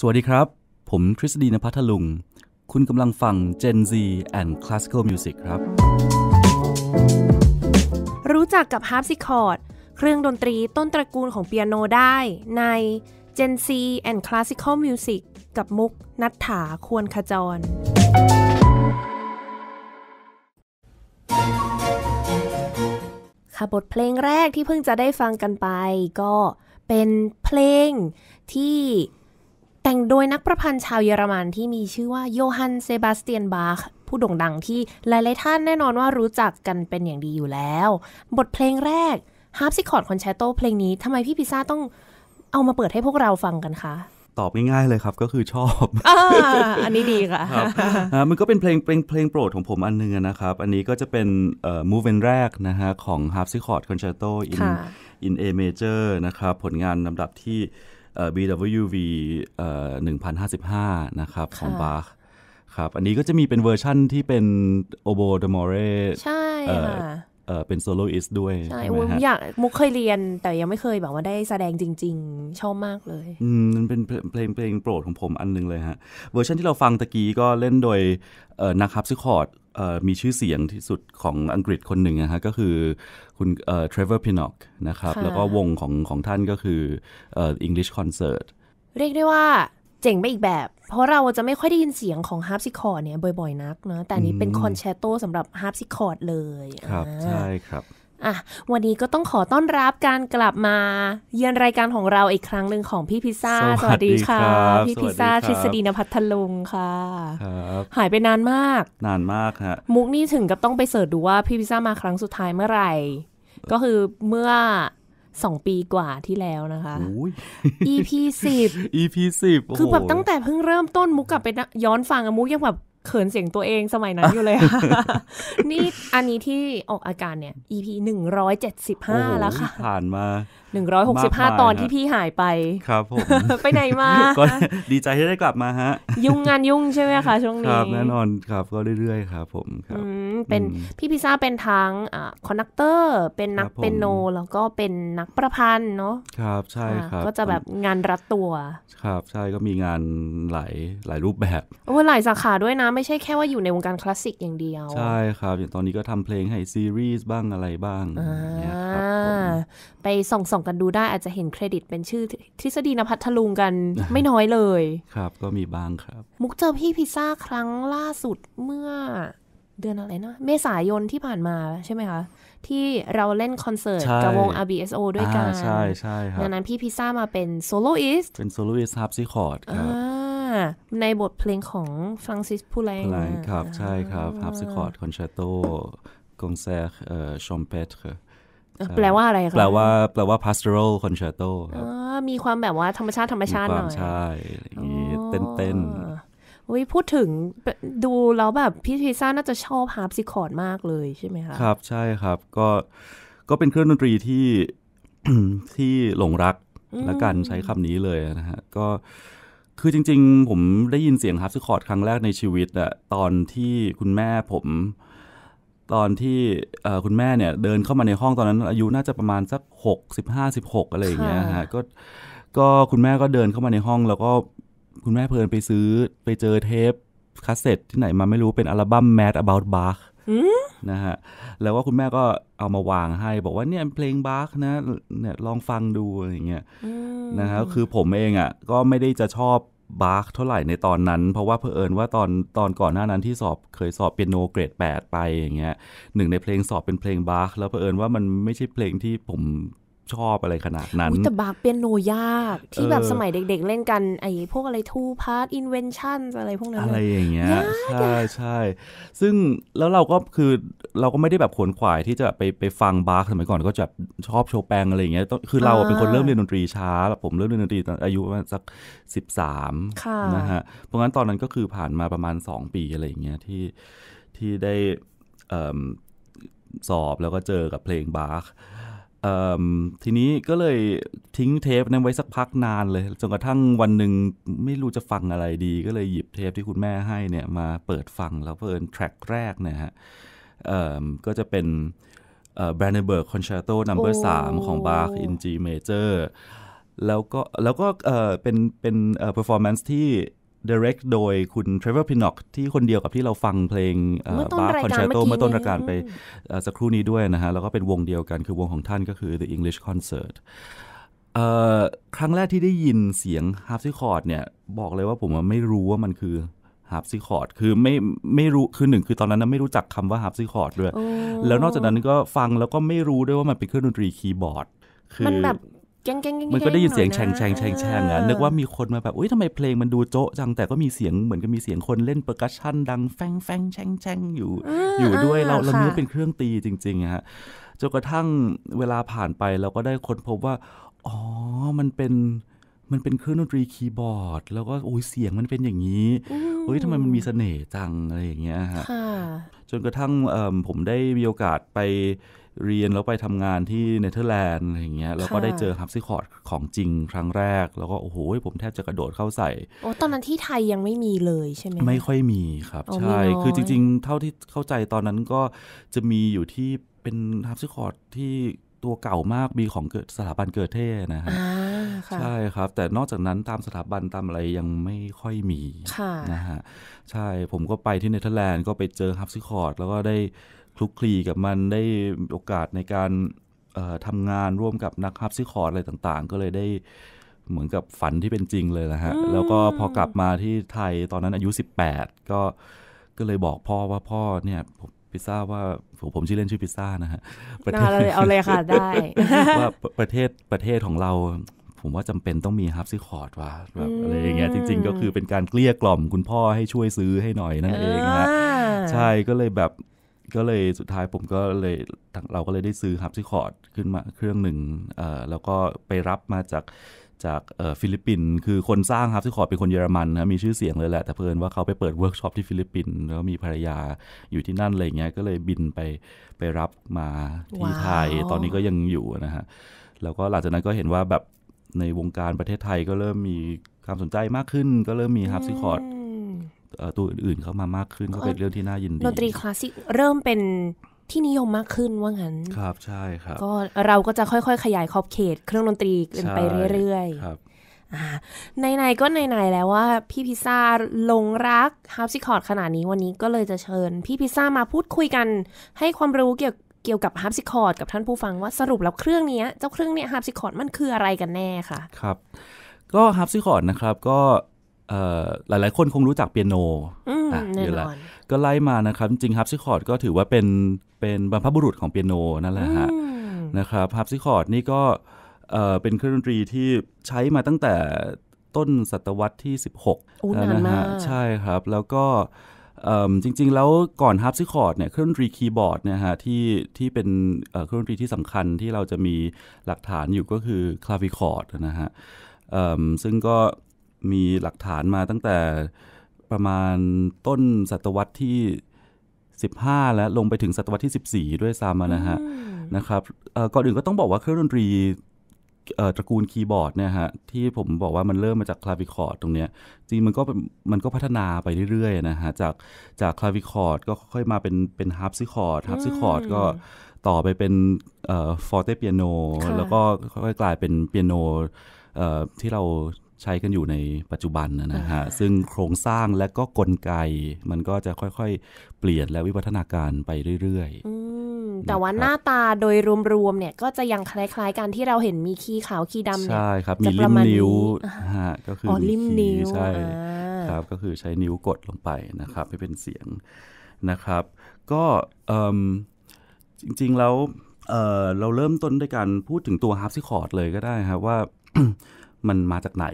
สวัสดีครับ ผมทฤษฎีนภัทลุง คุณกำลังฟัง Gen Z and Classical Music ครับ รู้จักกับฮาร์ปซิคอร์ด เครื่องดนตรีต้นตระกูลของเปียโนได้ใน Gen Z and Classical Music กับมุกนัทถาควรขจรค่ะบทเพลงแรกที่เพิ่งจะได้ฟังกันไป ก็เป็นเพลงที่แต่งโดยนักประพันธ์ชาวเยอรมันที่มีชื่อว่า โยฮันเซบาสเตียนบาค ผู้โด่งดังที่หลาย ๆ ท่านแน่นอนว่ารู้จักกันเป็นอย่างดีอยู่แล้ว บทเพลงแรกฮาร์ปซิคอร์ดคอนแชตโตเพลงนี้ทำไมพี่พิซ่าต้องเอามาเปิดให้พวกเราฟังกันคะตอบง่ายๆเลยครับก็คือชอบ อันนี้ดีค่ะมันก็เป็นเพลงเพลงเพลงโปรดของผมอันนึงนะครับอันนี้ก็จะเป็นมูฟเวนแรกนะฮะของฮาร์ปซิคอร์ดคอนแชตโตอินอินเอเมเจอร์นะครับผลงานลำดับที่ BWV 1055 นะครับ ของบาร์ครับ อันนี้ก็จะมีเป็นเวอร์ชั่นที่เป็นโอโบเดมอเรใช่ค่ะเป็นโซโลอิสด้วย ใช่ไหมฮะอยากมุกเคยเรียนแต่ยังไม่เคยแบบว่าได้แสดงจริง ๆ ชอบมากเลย อืมมันเป็นเพลงเพลงโปรดของผมอันนึงเลยฮะเวอร์ชันที่เราฟังตะกี้ก็เล่นโดยนักฮับซิคอร์ดมีชื่อเสียงที่สุดของอังกฤษคนหนึ่งนะฮะก็คือคุณเทรเวอร์พินอกนะครับ แล้วก็วงของของท่านก็คืออังกฤษคอนเสิร์ตเรียกได้ว่าเจ๋งไปอีกแบบ เพราะเราจะไม่ค่อยได้ยินเสียงของฮาร์ปซิคอร์ดเนี่ยบ่อยๆ นักนะแต่นี้เป็นคอนแชตโตสำหรับฮาร์ปซิคอร์ดเลยครับใช่ครับอ่ะวันนี้ก็ต้องขอต้อนรับการกลับมา เยือนรายการของเราอีกครั้งหนึ่งของพี่พิซซ่า สวัสดีค่ะ พี่พิซซ่าทฤษฎีนภัทรลุงค่ะหายไปนานมาก นานมากฮะมุกนี่ถึงกับต้องไปเสิร์ชดูว่าพี่พิซซ่ามาครั้งสุดท้ายเมื่อไหร่ ก็คือเมื่อสองปีกว่าที่แล้วนะคะ EP สิบ EP สิบคือแบบตั้งแต่เพิ่งเริ่มต้นมุกกลับไปย้อนฟังอะมุกยังแบบเขินเสียงตัวเองสมัยนั้นอยู่เลยค่ะ นี่อันนี้ที่ออกอาการเนี่ย EP หนึ่งร้อยเจ็ดสิบห้าแล้วค่ะ ผ่านมาหหนึ่งร้อยกสิบห้าตอนที่พี่หายไปครับผมไปไหนมาก็ดีใจที่ได้กลับมาฮะ ยุ่งงานยุ่งใช่ไหมคะ ช่วงนี้ ครับ แน่นอนครับก็เรื่อยๆครับผมครับเป็นพี่พิซ่าเป็นทั้งคอนดักเตอร์เป็นนักเป็นโน แล้วก็เป็นนักประพันธ์เนาะครับ ใช่ครับก็จะแบบงานรัดตัวครับ ใช่ก็มีงานหลายหลายรูปแบบโอ้หลายสาขาด้วยนะ ไม่ใช่แค่ว่าอยู่ในวงการคลาสสิกอย่างเดียวใช่ครับอย่างตอนนี้ก็ทำเพลงให้ซีรีส์บ้างอะไรบ้างอ่าไปส่ององกันดูได้อาจจะเห็นเครดิตเป็นชื่อทฤษฎีนภัทรลุงกันไม่น้อยเลย ครับก็มีบ้างครับ มุกเจอพี่พิซซ่าครั้งล่าสุดเมื่อเดือนอะไรนะเมษายนที่ผ่านมาใช่ไหมคะ ที่เราเล่นคอนเสิร์ตกับวง RBSO ด้วยกันใช่ใช่ครับดังนั้นพี่พิซซ่ามาเป็นโซโลอิสเป็นโซโลอิสฮาร์ปซิคอร์ดครับในบทเพลงของฟรังซิสพูแลงครับใช่ครับฮาร์ปซิคอร์ดคอนแชตโตกองสิร์ชอมเปตร์แปลว่าอะไรคะแปลว่า แปลว่า pastoral concerto มีความแบบว่าธรรมชาติธรรมชาติหน่อยใช่เต้นเต้นวิพูดถึงดูแล้วแบบ พี่ทีซ่าน่าจะชอบฮาร์ปซิคอร์ดมากเลยใช่ไหมคะครับใช่ครับก็ก็เป็นเครื่องดนตรีที่ที่หลงรักและกันใช้คำนี้เลยนะฮะก็คือจริงๆ ผมได้ยินเสียงฮาร์ปซิคอร์ดครั้งแรกในชีวิตอะตอนที่คุณแม่ผมตอนที่คุณแม่เนี่ยเดินเข้ามาในห้องตอนนั้นอายุน่าจะประมาณสัก6 15 16 อะไรอย่างเงี้ยฮะก็ก็คุณแม่ก็เดินเข้ามาในห้อง แล้วก็ คุณแม่เพลินไปซื้อไปเจอเทปคาสเซ็ตที่ไหนมาไม่รู้เป็นอัลบั้ม Mad About Bach นะฮะแล้วว่าคุณแม่ก็เอามาวางให้ บอกว่าเนี่ยเพลงบาร์กนะ เนี่ยลองฟังดูอะไรเงี้ยนะฮะคือผมเองอ่ะ ก็ไม่ได้จะชอบบาร์กเท่าไหร่ในตอนนั้น เพราะว่าเพอเอิญว่าตอนตอนก่อนหน้านั้นที่สอบเคยสอบเปียโนเกรด 8 ไปอย่างเงี้ยหนึ่งในเพลงสอบเป็นเพลงบาร์กแล้วเพอเอิญว่ามันไม่ใช่เพลงที่ผมชอบอะไรขนาดนั้นแต่บารกเปียโนยากที่แบบสมัยเด็กๆ เล่นกันไอ้พวกอะไรทูพาร์ตอินเวนชั่นอะไรพวกนั้นอะไรอย่างเงี้ยใช่ใช่ซึ่ง แล้วเราก็คือเราก็ไม่ได้แบบขวนขวายที่จะไปไปฟังบาร์สมัยก่อนก็จะชอบโชว์แปงอะไรอย่างเงี้ยคือเราเป็นคนเริ่มเรียนดนตรีช้าแบบผมเริ่มเรียนดนตรีตอนอายุประมาณสักสิบสามนะฮะเพราะงั้นตอนนั้นก็คือผ่านมาประมาณสองปีอะไรอย่างเงี้ยที่ที่ได้สอบแล้วก็เจอกับเพลงบาร์ทีนี้ก็เลยทิ้งเทปนั้นไว้สักพักนานเลย จนกระทั่งวันหนึ่งไม่รู้จะฟังอะไรดี ก็เลยหยิบเทปที่คุณแม่ให้เนี่ยมาเปิดฟัง แล้วเพิ่นแทร็กแรกนะฮะก็จะเป็นแบรนเดเบิร์กคอนแชร์โตนัมเบอร์สามของบาร์กอินจีเมเจอร์แล้วก็แล้วก็เป็นเป็นเอ่อเพอร์ฟอร์แมนซ์ที่ดเรกโดยคุณเทรเวอร์พินอกที่คนเดียวกับที่เราฟังเพลงบาร์คอนแชตโตเมื่อต้นรายการไปสักครู่นี้ด้วยนะฮะ แล้วก็เป็นวงเดียวกันคือวงของท่านก็คือ The English Concert ครั้งแรกที่ได้ยินเสียงฮาร์ปซิคอร์ดเนี่ย บอกเลยว่าผมไม่รู้ว่ามันคือฮาร์ปซิคอร์ดคือไม่ไม่รู้คือหนึ่งคือตอนนั้นไม่รู้จักคำว่าฮาร์ปซิคอร์ดด้วย แล้วนอกจากนั้นก็ฟังแล้วก็ไม่รู้ด้วยว่ามันเป็นเครื่องดนตรีคีย์บอร์ดมันแบบมันก็ได้ยินเสียงแฉ่งแฉงแฉ่งแฉงอ่ะนึกว่ามีคนมาแบบอุ้ยทำไมเพลงมันดูโจ๊ะจังแต่ก็มีเสียงเหมือนกับมีเสียงคนเล่นเปอร์กัสชั่นดังแฟงแฟงแฉ่งแฉงอยู่ อยู่ด้วยเราเราเนื้อเป็นเครื่องตีจริงๆฮะจนกระทั่งเวลาผ่านไปเราก็ได้ค้นพบว่าอ๋อมันเป็นมันเป็นเครื่องดนตรีคีย์บอร์ด แล้วก็โอ้ยเสียงมันเป็นอย่างนี้โอ้ยทำไมมันมีเสน่ห์จัง อะไรอย่างเงี้ยฮะจนกระทั่งผมได้มีโอกาสไปเรียนแล้วไปทำงานที่เนเธอร์แลนด์อะไรย่างเงี้ยแล้วก็ได้เจอฮับซี่คอร์ดของจริงครั้งแรก แล้วก็โอ้โหผมแทบจะกระโดดเข้าใส่ โอ้ตอนนั้นที่ไทยยังไม่มีเลยใช่ไหมไม่ค่อยมีครับ ใช่ คือจริง ๆ เท่าที่เข้าใจตอนนั้นก็จะมีอยู่ที่เป็นฮับซี่คอร์ดที่ตัวเก่ามากมีของเกิดสถาบันเกิดเท่นะฮะใช่ครับ แต่นอกจากนั้นตามสถาบันตามอะไรยังไม่ค่อยมีะนะฮะใช่ผมก็ไปที่เนเธอร์แลนด์ก็ไปเจอฮับซิคอร์ดแล้วก็ได้คลุกคลีกับมันได้โอกาสในการทำงานร่วมกับนักฮับซิคอร์ดอะไรต่าง ๆ ก็เลยได้เหมือนกับฝันที่เป็นจริงเลยนะฮะแล้วก็พอกลับมาที่ไทยตอนนั้นอายุ18ก็ก็เลยบอกพ่อว่าพ่อเนี่ยผมพิซซ่าว่าผมชื่อเล่นชื่อพิซซ่านะฮะประเทศเอาเลยค่ะได้ ว่าประเทศประเทศของเรา ผมว่าจำเป็นต้องมีฮับซิคอร์ดว่าแบบอะไรอย่างเงี้ยจริง ๆก็คือเป็นการเกลี้ยกล่อมคุณพ่อให้ช่วยซื้อให้หน่อยนั่นเองนะใช่ก็เลยแบบก็เลยสุดท้ายผมก็เลยเราก็เลยได้ซื้อฮับซิคอร์ดขึ้นมาเครื่องหนึ่งแล้วก็ไปรับมาจากจากฟิลิปปินส์คือคนสร้างฮับซิคอร์ดเป็นคนเยอรมันนะมีชื่อเสียงเลยแหละ แต่เพิ่นว่าเขาไปเปิดเวิร์กช็อปที่ฟิลิปปินส์แล้วมีภรรยาอยู่ที่นั่นอะไรเงี้ยก็เลยบินไปไปรับมาที่ไทยตอนนี้ก็ยังอยู่นะฮะแล้วก็หลังจากนั้นก็เห็นว่าแบบในวงการประเทศไทยก็เริ่มมีความสนใจมากขึ้นก็เริ่มมีฮับซิคอร์ดตัวอื่นๆเข้ามามากขึ้นก็เป็นเรื่องที่น่ายินดีดนตรีคลาสสิกเริ่มเป็นที่นิยมมากขึ้นว่างั้นครับใช่ครับ ก็เราก็จะค่อยๆ ขยายขอบเขต เครื่องดนตรีไปเรื่อยๆครับในในก็ในในแล้วว่า พี่พิซซ่าลงรักฮาร์ปซิคอร์ดขนาดนี้วันนี้ก็เลยจะเชิญ พี่พิซซ่ามาพูดคุยกันให้ความรู้เกี่ยวเกี่ยวกับฮาร์ปซิคอร์ดกับท่านผู้ฟังว่าสรุปแล้วเครื่องนี้เจ้าเครื่องเนี้ยฮาร์ปซิคอร์ดมันคืออะไรกันแน่ค่ะ ครับ ก็ฮาร์ปซิคอร์ดนะครับก็หลายหลายคนคงรู้จักเปียโนอ่ะอยู่แล้วก็ไล่มานะครับจริงฮับซิคอร์ดก็ถือว่าเป็นเป็นบรรพบุรุษของเปียโนนั่นแหละฮะนะครับฮับซิคอร์ดนี่ก็เป็นเครื่องดนตรีที่ใช้มาตั้งแต่ต้นศตวรรษที่ 16บหกนะฮะใช่ครับแล้วก็จริงๆแล้วก่อนฮาร์ปซิคอร์ดเนี่ยเครื่องดนตรีคีย์บอร์ดเนี่ยฮะที่ที่เป็นเครื่องดนตรีที่สำคัญที่เราจะมีหลักฐานอยู่ก็คือคลาวิคอร์ดนะฮะซึ่งก็มีหลักฐานมาตั้งแต่ประมาณต้นศตวรรษที่ 15 แล้วลงไปถึงศตวรรษที่ 14 ด้วยซ้ำนะฮะนะครับก่อนอื่นก็ต้องบอกว่าเครื่องดนตรีตระกูลคีย์บอร์ดเนี่ยฮะที่ผมบอกว่ามันเริ่มมาจากคลาวิคอร์ดตรงเนี้ยจริงมันก็มันก็พัฒนาไปเรื่อยๆนะฮะจากจากคลาวิคอร์ดก็ค่อยมาเป็นเป็นฮาร์ปซิคอร์ดฮาร์ปซิคอร์ดก็ต่อไปเป็นฟอร์เตเปียโนแล้วก็ค่อยกลายเป็นเปียโนที่เราใช้กันอยู่ในปัจจุบันนะฮะซึ่งโครงสร้างและก็กลไก มันก็จะค่อยๆ เปลี่ยนและวิวัฒนาการไปเรื่อยๆแต่ว่าหน้าตาโดยรวมๆเนี่ย ก็จะยังคล้ายๆ กันที่เราเห็นมีขี้ขาวขี้ดำใช่ครับ มีริมนิ้วฮะก็คืออลิมนิ้วใช่ครับ ก็คือใช้นิ้วกดลงไปนะครับให้เป็นเสียงนะครับ ก็จริงๆแล้วเเราเริ่มต้นด้วยการพูดถึงตัวฮาร์ปซิคอร์ด เลยก็ได้ครับว่ามันมาจากไหน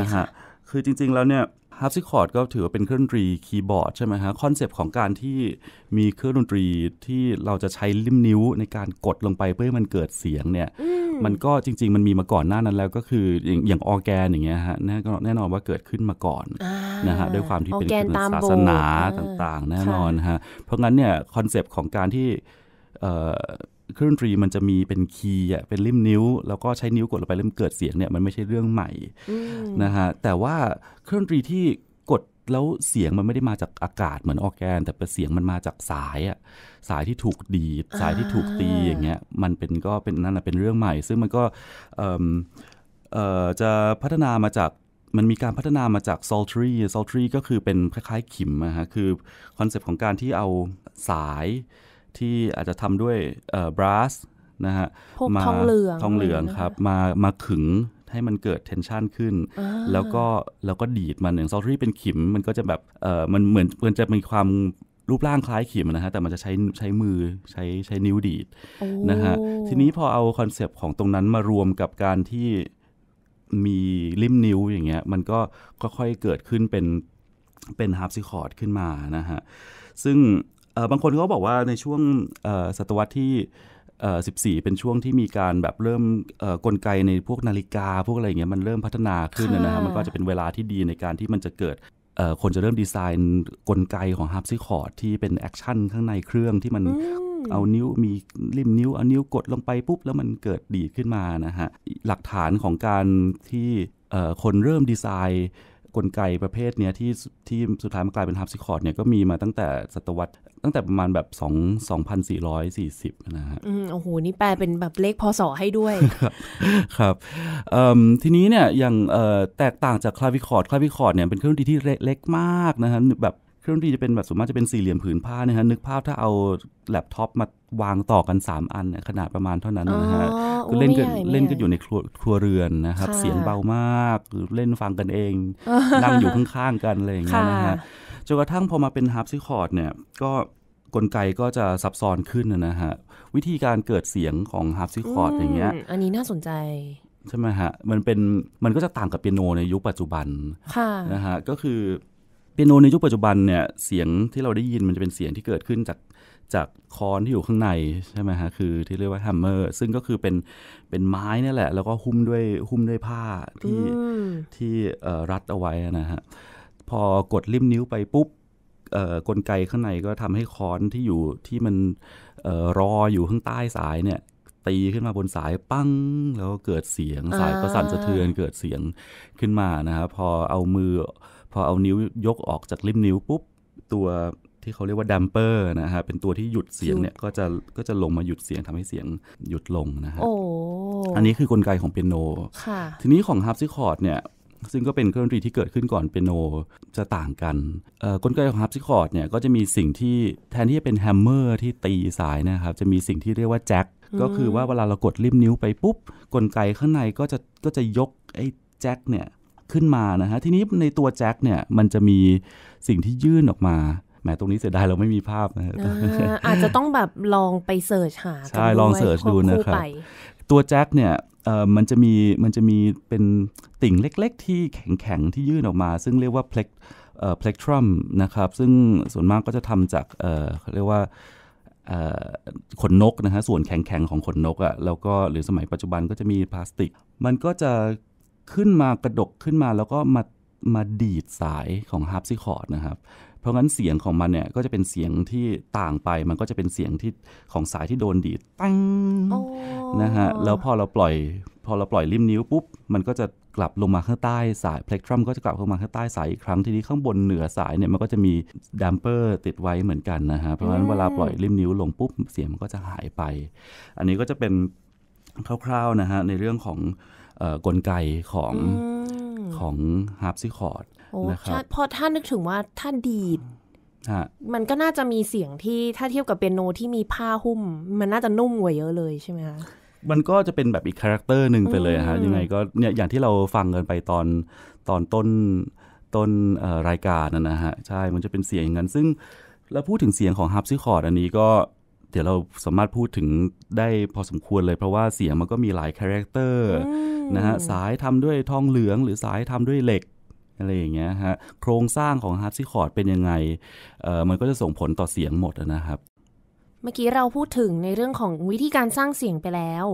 นะฮะ คือจริงๆ แล้วเนี่ยฮาร์ปซิคอร์ดก็ถือว่าเป็นเครื่องดนตรีคีย์บอร์ดใช่ไหมฮะคอนเซปต์ของการที่มีเครื่องดนตรีที่เราจะใช้ลิ้มนิ้ว ในการกดลงไปเพื่อให้มันเกิดเสียงเนี่ยมันก็จริงๆ มันมีมาก่อนหน้านั้นแล้วก็คืออย่างอางออแกนอย่างเงี้ยฮะแน่แน่นอนว่าเกิดขึ้นมาก่อนนะฮะด้วยความที่เป็นศาสนาต่างๆ แน่นอนฮะเพราะงั้นเนี่ยคอนเซปต์ของการที่เครื่องดนตรีมันจะมีเป็นคีย์เป็นริมนิ้ว แล้วก็ใช้นิ้วกดลงไปเริ่มเกิดเสียงเนี่ยมันไม่ใช่เรื่องใหม่นะฮะแต่ว่าเครื่องดนตรีที่กดแล้วเสียงมันไม่ได้มาจากอากาศเหมือนออแกน แต่เป็นเสียงมันมาจากสายอะสายที่ถูกดีสายที่ถูกตีอย่างเงี้ยมันเป็นก็เป็นนั่นแหะเป็นเรื่องใหม่ ซึ่งมันก็จะพัฒนามาจากมันมีการพัฒนามาจาก saltry saltry ก็คือเป็นคล้ายๆขิมนะฮะคือคอนเซปต์ของการที่เอาสายที่อาจจะทำด้วยบรัสนะฮะมาทองเหลืองทองเหลืองครับมามาขึงให้มันเกิดเทนชันขึ้น แล้วก็ แล้วก็ดีดมันอย่างซอรีเป็นขิมมันก็จะแบบเออมันเหมือนมันจะมีความรูปร่างคล้ายขีมนะฮะ แต่มันจะใช้ใช้มือใช้ใช้นิ้วดีด นะฮะ ทีนี้พอเอาคอนเซปต์ของตรงนั้นมารวมกับการที่มีลิมนิ้วอย่างเงี้ยมันก็ค่อยๆเกิดขึ้นเป็นเป็นฮาร์ปซิคอร์ดขึ้นมานะฮะซึ่งบางคนเขาบอกว่าในช่วงศตวรรษที่ 14 เป็นช่วงที่มีการแบบเริ่มกลไกในพวกนาฬิกา พวกอะไรเงี้ยมันเริ่มพัฒนาขึ้นนะครับมันก็จะเป็นเวลาที่ดีในการที่มันจะเกิดคนจะเริ่มดีไซน์กลไกของฮาร์ปซิคอร์ดที่เป็นแอคชั่นข้างในเครื่องที่มันเอานิ้วมีริมนิ้วเอานิ้วกดลงไปปุ๊บแล้วมันเกิดดีขึ้นมานะฮะ หลักฐานของการที่คนเริ่มดีไซน์กลไกประเภทเนี้ยที่ที่สุดท้ายมันกลายเป็นฮับซิคอร์ดเนี่ยก็มีมาตั้งแต่ศตวรรษตั้งแต่ประมาณแบบ2 2,440 นะฮะอืมโอ้โหนี่แปลเป็นแบบเลขพศให้ด้วยครับทีนี้เนี่ย อย่างแตกต่างจากคลาวิคอร์ดคลาวิคอร์ดเนี่ยเป็นเครื่องดนตรีที่เล็กมากนะฮะแบบเครื่องดนตรีจะเป็นแบบสมวมาิจะเป็นสี่เหลี่ยมผืนผ้านะฮะนึกภาพถ้าเอาแล็ปท็อปมาวางต่อกัน 3 อันขนาดประมาณเท่านั้นนะฮะก็เล่นกันเล่นกันอยู่ในครัวครัวเรือนนะครับเสียงเบามาก เล่นฟังกันเอง นั่งอยู่ข้าง ๆ กันอะไรอย่างเงี้ยนะฮะจนกระทั่งพอมาเป็นฮาร์ปซิคอร์ดเนี่ยก็กลไกก็จะซับซ้อนขึ้นนะฮะวิธีการเกิดเสียงของฮาร์ปซิคอร์ดอย่างเงี้ย อันนี้น่าสนใจ ใช่ไหมฮะ มันเป็นมันก็จะต่างกับเปียโนในยุคปัจจุบันนะฮะก็คือเปียโนในยุคปัจจุบันเนี่ยเสียงที่เราได้ยินมันจะเป็นเสียงที่เกิดขึ้นจากจากคอนที่อยู่ข้างในใช่ไหมฮะคือที่เรียกว่าแฮมเมอร์ ซึ่งก็คือเป็นเป็นไม้นี่แหละ แล้วก็หุ้มด้วยหุ้มด้วยผ้าที่ที่รัดเอาไว้นะฮะพอกดริมนิ้วไปปุ๊บกลไกข้างในก็ทำให้ค้อนที่อยู่ที่มันรออยู่ข้างใต้สายเนี่ย ตีขึ้นมาบนสายปั้งแล้วเกิดเสียงสายประสานสะเทือนเกิดเสียงขึ้นมานะครับพอเอามือพอเอานิ้วยกออกจากริมนิ้วปุ๊บตัวที่เขาเรียกว่าดัมเปอร์นะฮะเป็นตัวที่หยุดเสียงเนี่ยก็จะก็จะลงมาหยุดเสียงทำให้เสียงหยุดลงนะฮะอันนี้คือกลไกของเปียโนทีนี้ของฮาร์ปซิคอร์ดเนี่ยซึ่งก็เป็นเครื่องดนตรีที่เกิดขึ้นก่อนเปียโนจะต่างกันกลไกของฮาร์ปซิคอร์ดเนี่ยก็จะมีสิ่งที่แทนที่จะเป็นแฮมเมอร์ที่ตีสายนะครับจะมีสิ่งที่เรียกว่าแจ็คก็คือว่าเวลาเรากดริมนิ้วไปปุ๊บกลไกข้างในก็จะก็จะยกไอ้แจ็คเนี่ยขึ้นมานะฮะทีนี้ในตัวแจ็คเนี่ยมันจะมีสิ่งที่ยื่นออกมาแหมตรงนี้เสียดายเราไม่มีภาพนะะอาจจะต้องแบบลองไปเสิร์ชหาใช่ลองเสิร์ชดูนะครับตัวแจ็คเนี่ยมันจะมีมันจะมีเป็นติ่งเล็กๆที่แข็งๆ ที่ยื่นออกมา ซึ่งเรียกว่าเพล็กเพล็กทรัมนะครับซึ่งส่วนมากก็จะทำจากเขาเรียกว่าขนนกนะฮะส่วนแข็งๆของขนนกอะ่ะแล้วก็หรือสมัยปัจจุบันก็จะมีพลาสติก มันก็จะขึ้นมากระดกขึ้นมาแล้วก็มามาดีดสายของฮาร์ปซิคอร์ดนะครับ เพราะงั้นเสียงของมันเนี่ยก็จะเป็นเสียงที่ต่างไป มันก็จะเป็นเสียงที่ของสายที่โดนดีดตั้งนะฮะแล้วพอเราปล่อย พอเราปล่อยริมนิ้วปุ๊บ มันก็จะกลับลงมาข้างใต้สายเพล็กทรัมก็จะกลับลงมาข้างใต้สายอีกครั้งทีนี้ข้างบนเหนือสายเนี่ยมันก็จะมีดัมเปอร์ติดไว้เหมือนกันนะฮะเพราะฉะนั้นเวลาปล่อยริมนิ้วลงปุ๊บ เสียงมันก็จะหายไป อันนี้ก็จะเป็นคร่าวๆนะฮะในเรื่องของกลไกของของฮาร์ปซิคอร์ดนะครับพอท่านึกถึงว่าท่านดีดมันก็น่าจะมีเสียงที่ถ้าเทียบกับเปียโนที่มีผ้าหุ้ม มันน่าจะนุ่มกว่าเยอะเลยใช่ไหมคะมันก็จะเป็นแบบอีกคาแรคเตอร์หนึ่งไปเลยฮะยังไงก็เนี่ยอย่างที่เราฟังกันไปตอนตอนต้นต้นรายการนะฮะใช่มันจะเป็นเสียงอย่างนั้นซึ่งแล้วพูดถึงเสียงของฮาร์ปซิคอร์ดอันนี้ก็เดี๋ยวเราสามารถพูดถึงได้พอสมควรเลยเพราะว่าเสียงมันก็มีหลายคาแรคเตอร์นะฮะสายทำด้วยทองเหลือง หรือสายทำด้วยเหล็ก อะไรอย่างเงี้ยฮะโครงสร้างของฮาร์ดซิคอร์ดเป็นยังไงเออมันก็จะส่งผลต่อเสียงหมดนะครับ เมื่อกี้เราพูดถึงในเรื่องของวิธีการสร้างเสียงไปแล้ว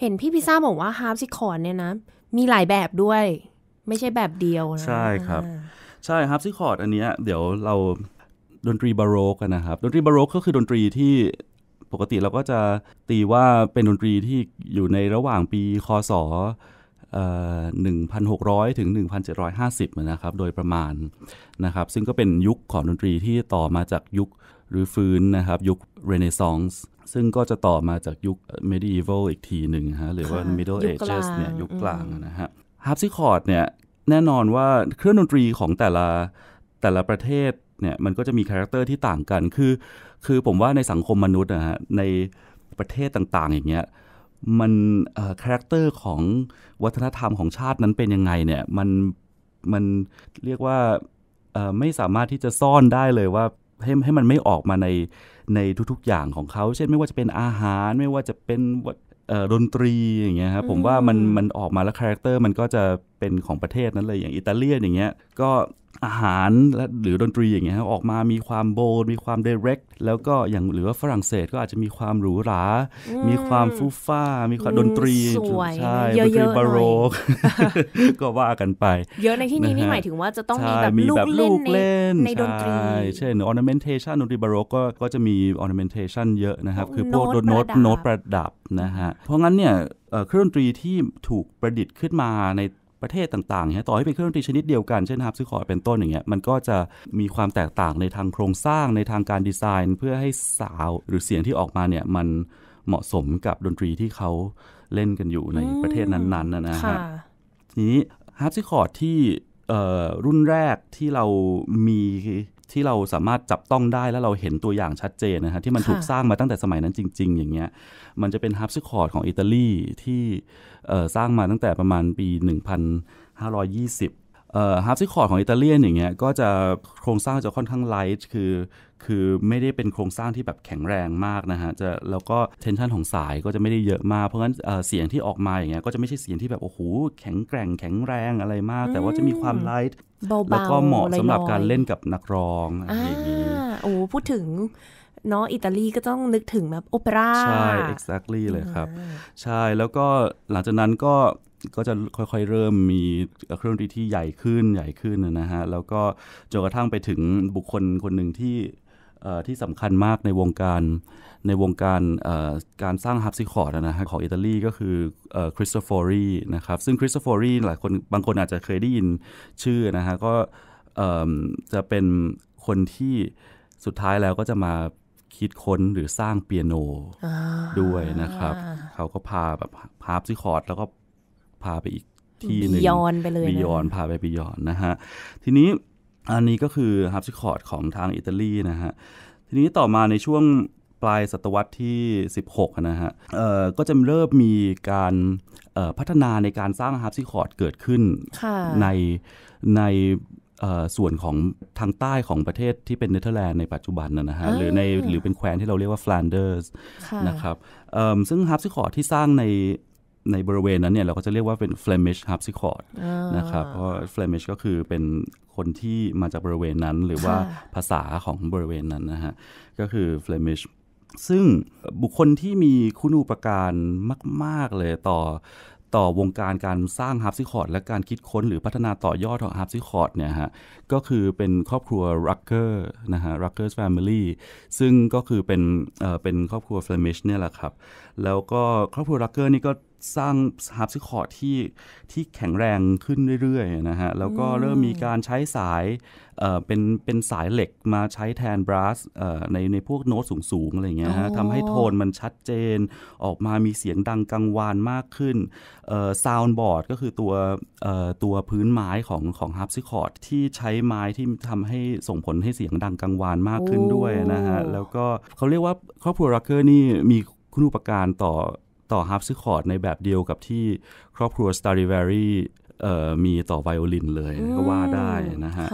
เห็นพี่พิซ่าบอกว่าฮาร์ปซิคอร์ดเนี่ยนะ มีหลายแบบด้วย ไม่ใช่แบบเดียวนะใช่ครับ ใช่ฮาร์ปซิคอร์ดอันนี้เดี๋ยวเราดนตรีบาโรกนะครับดนตรีบาโรกก็คือดนตรีที่ปกติเราก็จะตีว่าเป็นดนตรีที่อยู่ในระหว่างปีคศ1,600 ถึง 1,750นะครับ โดยประมาณนะครับ ซึ่งก็เป็นยุคของดนตรีที่ต่อมาจากยุครือฟื้นนะครับ ยุคเรเนซองส์ซึ่งก็จะต่อมาจากยุค medieval อีกทีหนึ่งฮะหรือว่า middle ages เนี่ยยุคกลางนะฮะฮาร์ปซิคอร์ดเนี่ยแน่นอนว่าเครื่องดนตรีของแต่ละแต่ละประเทศเนี่ยมันก็จะมีคาแรคเตอร์ที่ต่างกันคือคือผมว่าในสังคมมนุษย์นะฮะในประเทศต่างๆอย่างเงี้ยมันคาแรคเตอร์ของวัฒนธรรมของชาตินั้นเป็นยังไงเนี่ยมันมันเรียกว่าไม่สามารถที่จะซ่อนได้เลยว่าให้ให้มันไม่ออกมาในในทุกๆอย่างของเขา เช่นไม่ว่าจะเป็นอาหาร ไม่ว่าจะเป็นดนตรีอย่างเงี้ยครับผมว่ามันมันออกมาแล้วคาแรคเตอร์มันก็จะเป็นของประเทศนั้นเลยอย่างอิตาเลียนอย่างเงี้ยก็อาหารและหรือดนตรีอย่างเงี้ยออกมามีความโบน มีความเดเรกแล้วก็อย่างหรือว่าฝรั่งเศสก็อาจจะมีความหรูหรา มีความฟูฟ้ามีความดนตรีใช่ดนตรีบาโรกก็ว่ากันไปเยอะในที่นี้นี่หมายถึงว่าจะต้องมีแบบลูกเล่นในดนตรีเช่น ornamentation ดนตรีบาโรกก็จะมี ornamentation เยอะนะครับคือพวกโน้ตโน้ตประดับนะฮะเพราะงั้นเนี่ยเครื่องดนตรีที่ถูกประดิษฐ์ขึ้นมาในประเทศต่างๆเนี่ยต่อให้เป็นเครื่องดนตรีชนิดเดียวกัน เช่นฮาร์ปซิคอร์ดเป็นต้นอย่างเงี้ย มันก็จะมีความแตกต่างในทางโครงสร้างในทางการดีไซน์เพื่อให้สาวหรือเสียงที่ออกมาเนี่ยมันเหมาะสมกับดนตรีที่เขาเล่นกันอยู่ในประเทศนั้นๆนะฮะทีนี้ฮาร์ปซิคอร์ดที่รุ่นแรกที่เรามีที่เราสามารถจับต้องได้แล้วเราเห็นตัวอย่างชัดเจนนะฮะที่มันถูกสร้างมาตั้งแต่สมัยนั้นจริงๆอย่างเงี้ย มันจะเป็นฮาร์ปซิคอร์ดของอิตาลีที่สร้างมาตั้งแต่ประมาณปี 1520ฮาร์ปซิคอร์ดของอิตาเลียนอย่างเงี้ยก็จะโครงสร้างจะค่อนข้างไลท์คือ คือไม่ได้เป็นโครงสร้างที่แบบแข็งแรงมากนะฮะจะแล้วก็เทนชันของสายก็จะไม่ได้เยอะมากเพราะงั้นเสียงที่ออกมาอย่างเงี้ยก็จะไม่ใช่เสียงที่แบบ โอ้โหแข็งแกร่งแข็งแรงอะไรมาก แต่ว่าจะมีความไลท์แล้วก็เหมาะสำหรับการเล่นกับนักร้องอะไรอย่างนี้โอ้พูดถึงเนาะอิตาลีก็ต้องนึกถึงแบบโอเปร่าใช่ exactly เลยครับใช่ แล้วก็หลังจากนั้นก็ก็จะค่อย ๆ เริ่มมีเครื่องดนตรีที่ใหญ่ขึ้นใหญ่ขึ้นนะฮะแล้วก็จนกระทั่งไปถึงบุคคลคนหนึ่งที่ที่สำคัญมากในวงการในวงการการสร้างฮับซิคอร์ดนะฮะของอิตาลีก็คือคริสโตฟอรีนะครับซึ่งคริสโตฟอรีหลายคนบางคนอาจจะเคยได้ยินชื่อนะฮะก็จะเป็นคนที่สุดท้ายแล้วก็จะมาคิดค้นหรือสร้างเปียโนด้วยนะครับ เขาก็พาแบบพาซิคอร์ดแล้วก็พาไปอีกที่หนึ่งบิยอนไปเลยบิยอนพาไปบิยอนนะฮะทีนี้อันนี้ก็คือฮาร์ปซิคอร์ดของทางอิตาลีนะฮะทีนี้ต่อมาในช่วงปลายศตวรรษที่ 16นะฮะก็จะเริ่มมีการพัฒนาในการสร้างฮาร์ปซิคอร์ดเกิดขึ้นในในส่วนของทางใต้ของประเทศที่เป็นเนเธอร์แลนด์ในปัจจุบันนะฮะหรือในหรือเป็นแคว้นที่เราเรียกว่าฟลานเดอร์สนะครับซึ่งฮับซิคอร์ที่สร้างในในบริเวณนั้นเนี่ยเราก็จะเรียกว่าเป็นเฟลมิชฮับซิคอร์ดนะครับเพราะเฟลมิชก็คือเป็นคนที่มาจากบริเวณนั้นหรือว่าภาษาของบริเวณนั้นนะฮะ ก็คือเฟลมิชซึ่งบุคคลที่มีคุณูปการมาก ๆเลยต่อต่อวงการการสร้างฮาร์ปซิคอร์ดและการคิดค้นหรือพัฒนาต่อยอดของฮาร์ปซิคอร์ดเนี่ยฮะก็คือเป็นครอบครัวรักเกอร์นะฮะรักเกอร์สแฟมิลี่ซึ่งก็คือเป็นเอ่อเป็นครอบครัวเฟลมิชเนี่ยแหละครับแล้วก็ครอบครัวรักเกอร์นี่ก็สร้างฮาร์ปซิคอร์ดที่ที่แข็งแรงขึ้นเรื่อย ๆ นะฮะ แล้วก็เริ่มมีการใช้สายเอ่อเป็นเป็นสายเหล็กมาใช้แทนบรัสเอ่อในในพวกโน้ตสูง ๆ อะไรเงี้ยฮะ ทำให้โทนมันชัดเจนออกมามีเสียงดังกังวานมากขึ้นเอ่อซาวน์บอร์ดก็คือตัวเอ่อตัวพื้นไม้ของของฮาร์ปซิคอร์ดที่ใช้ไม้ที่ทำให้ส่งผลให้เสียงดังกังวานมากขึ้นด้วยนะฮะ แล้วก็เขาเรียกว่าครอบครัวรักเกอร์นี่มีคุณอุปการต่อต่อฮาร์ปซิคอร์ดในแบบเดียวกับที่ครอบครัวสตาริเวรีมีต่อไวโอลินเลยก็ว่าได้นะฮะ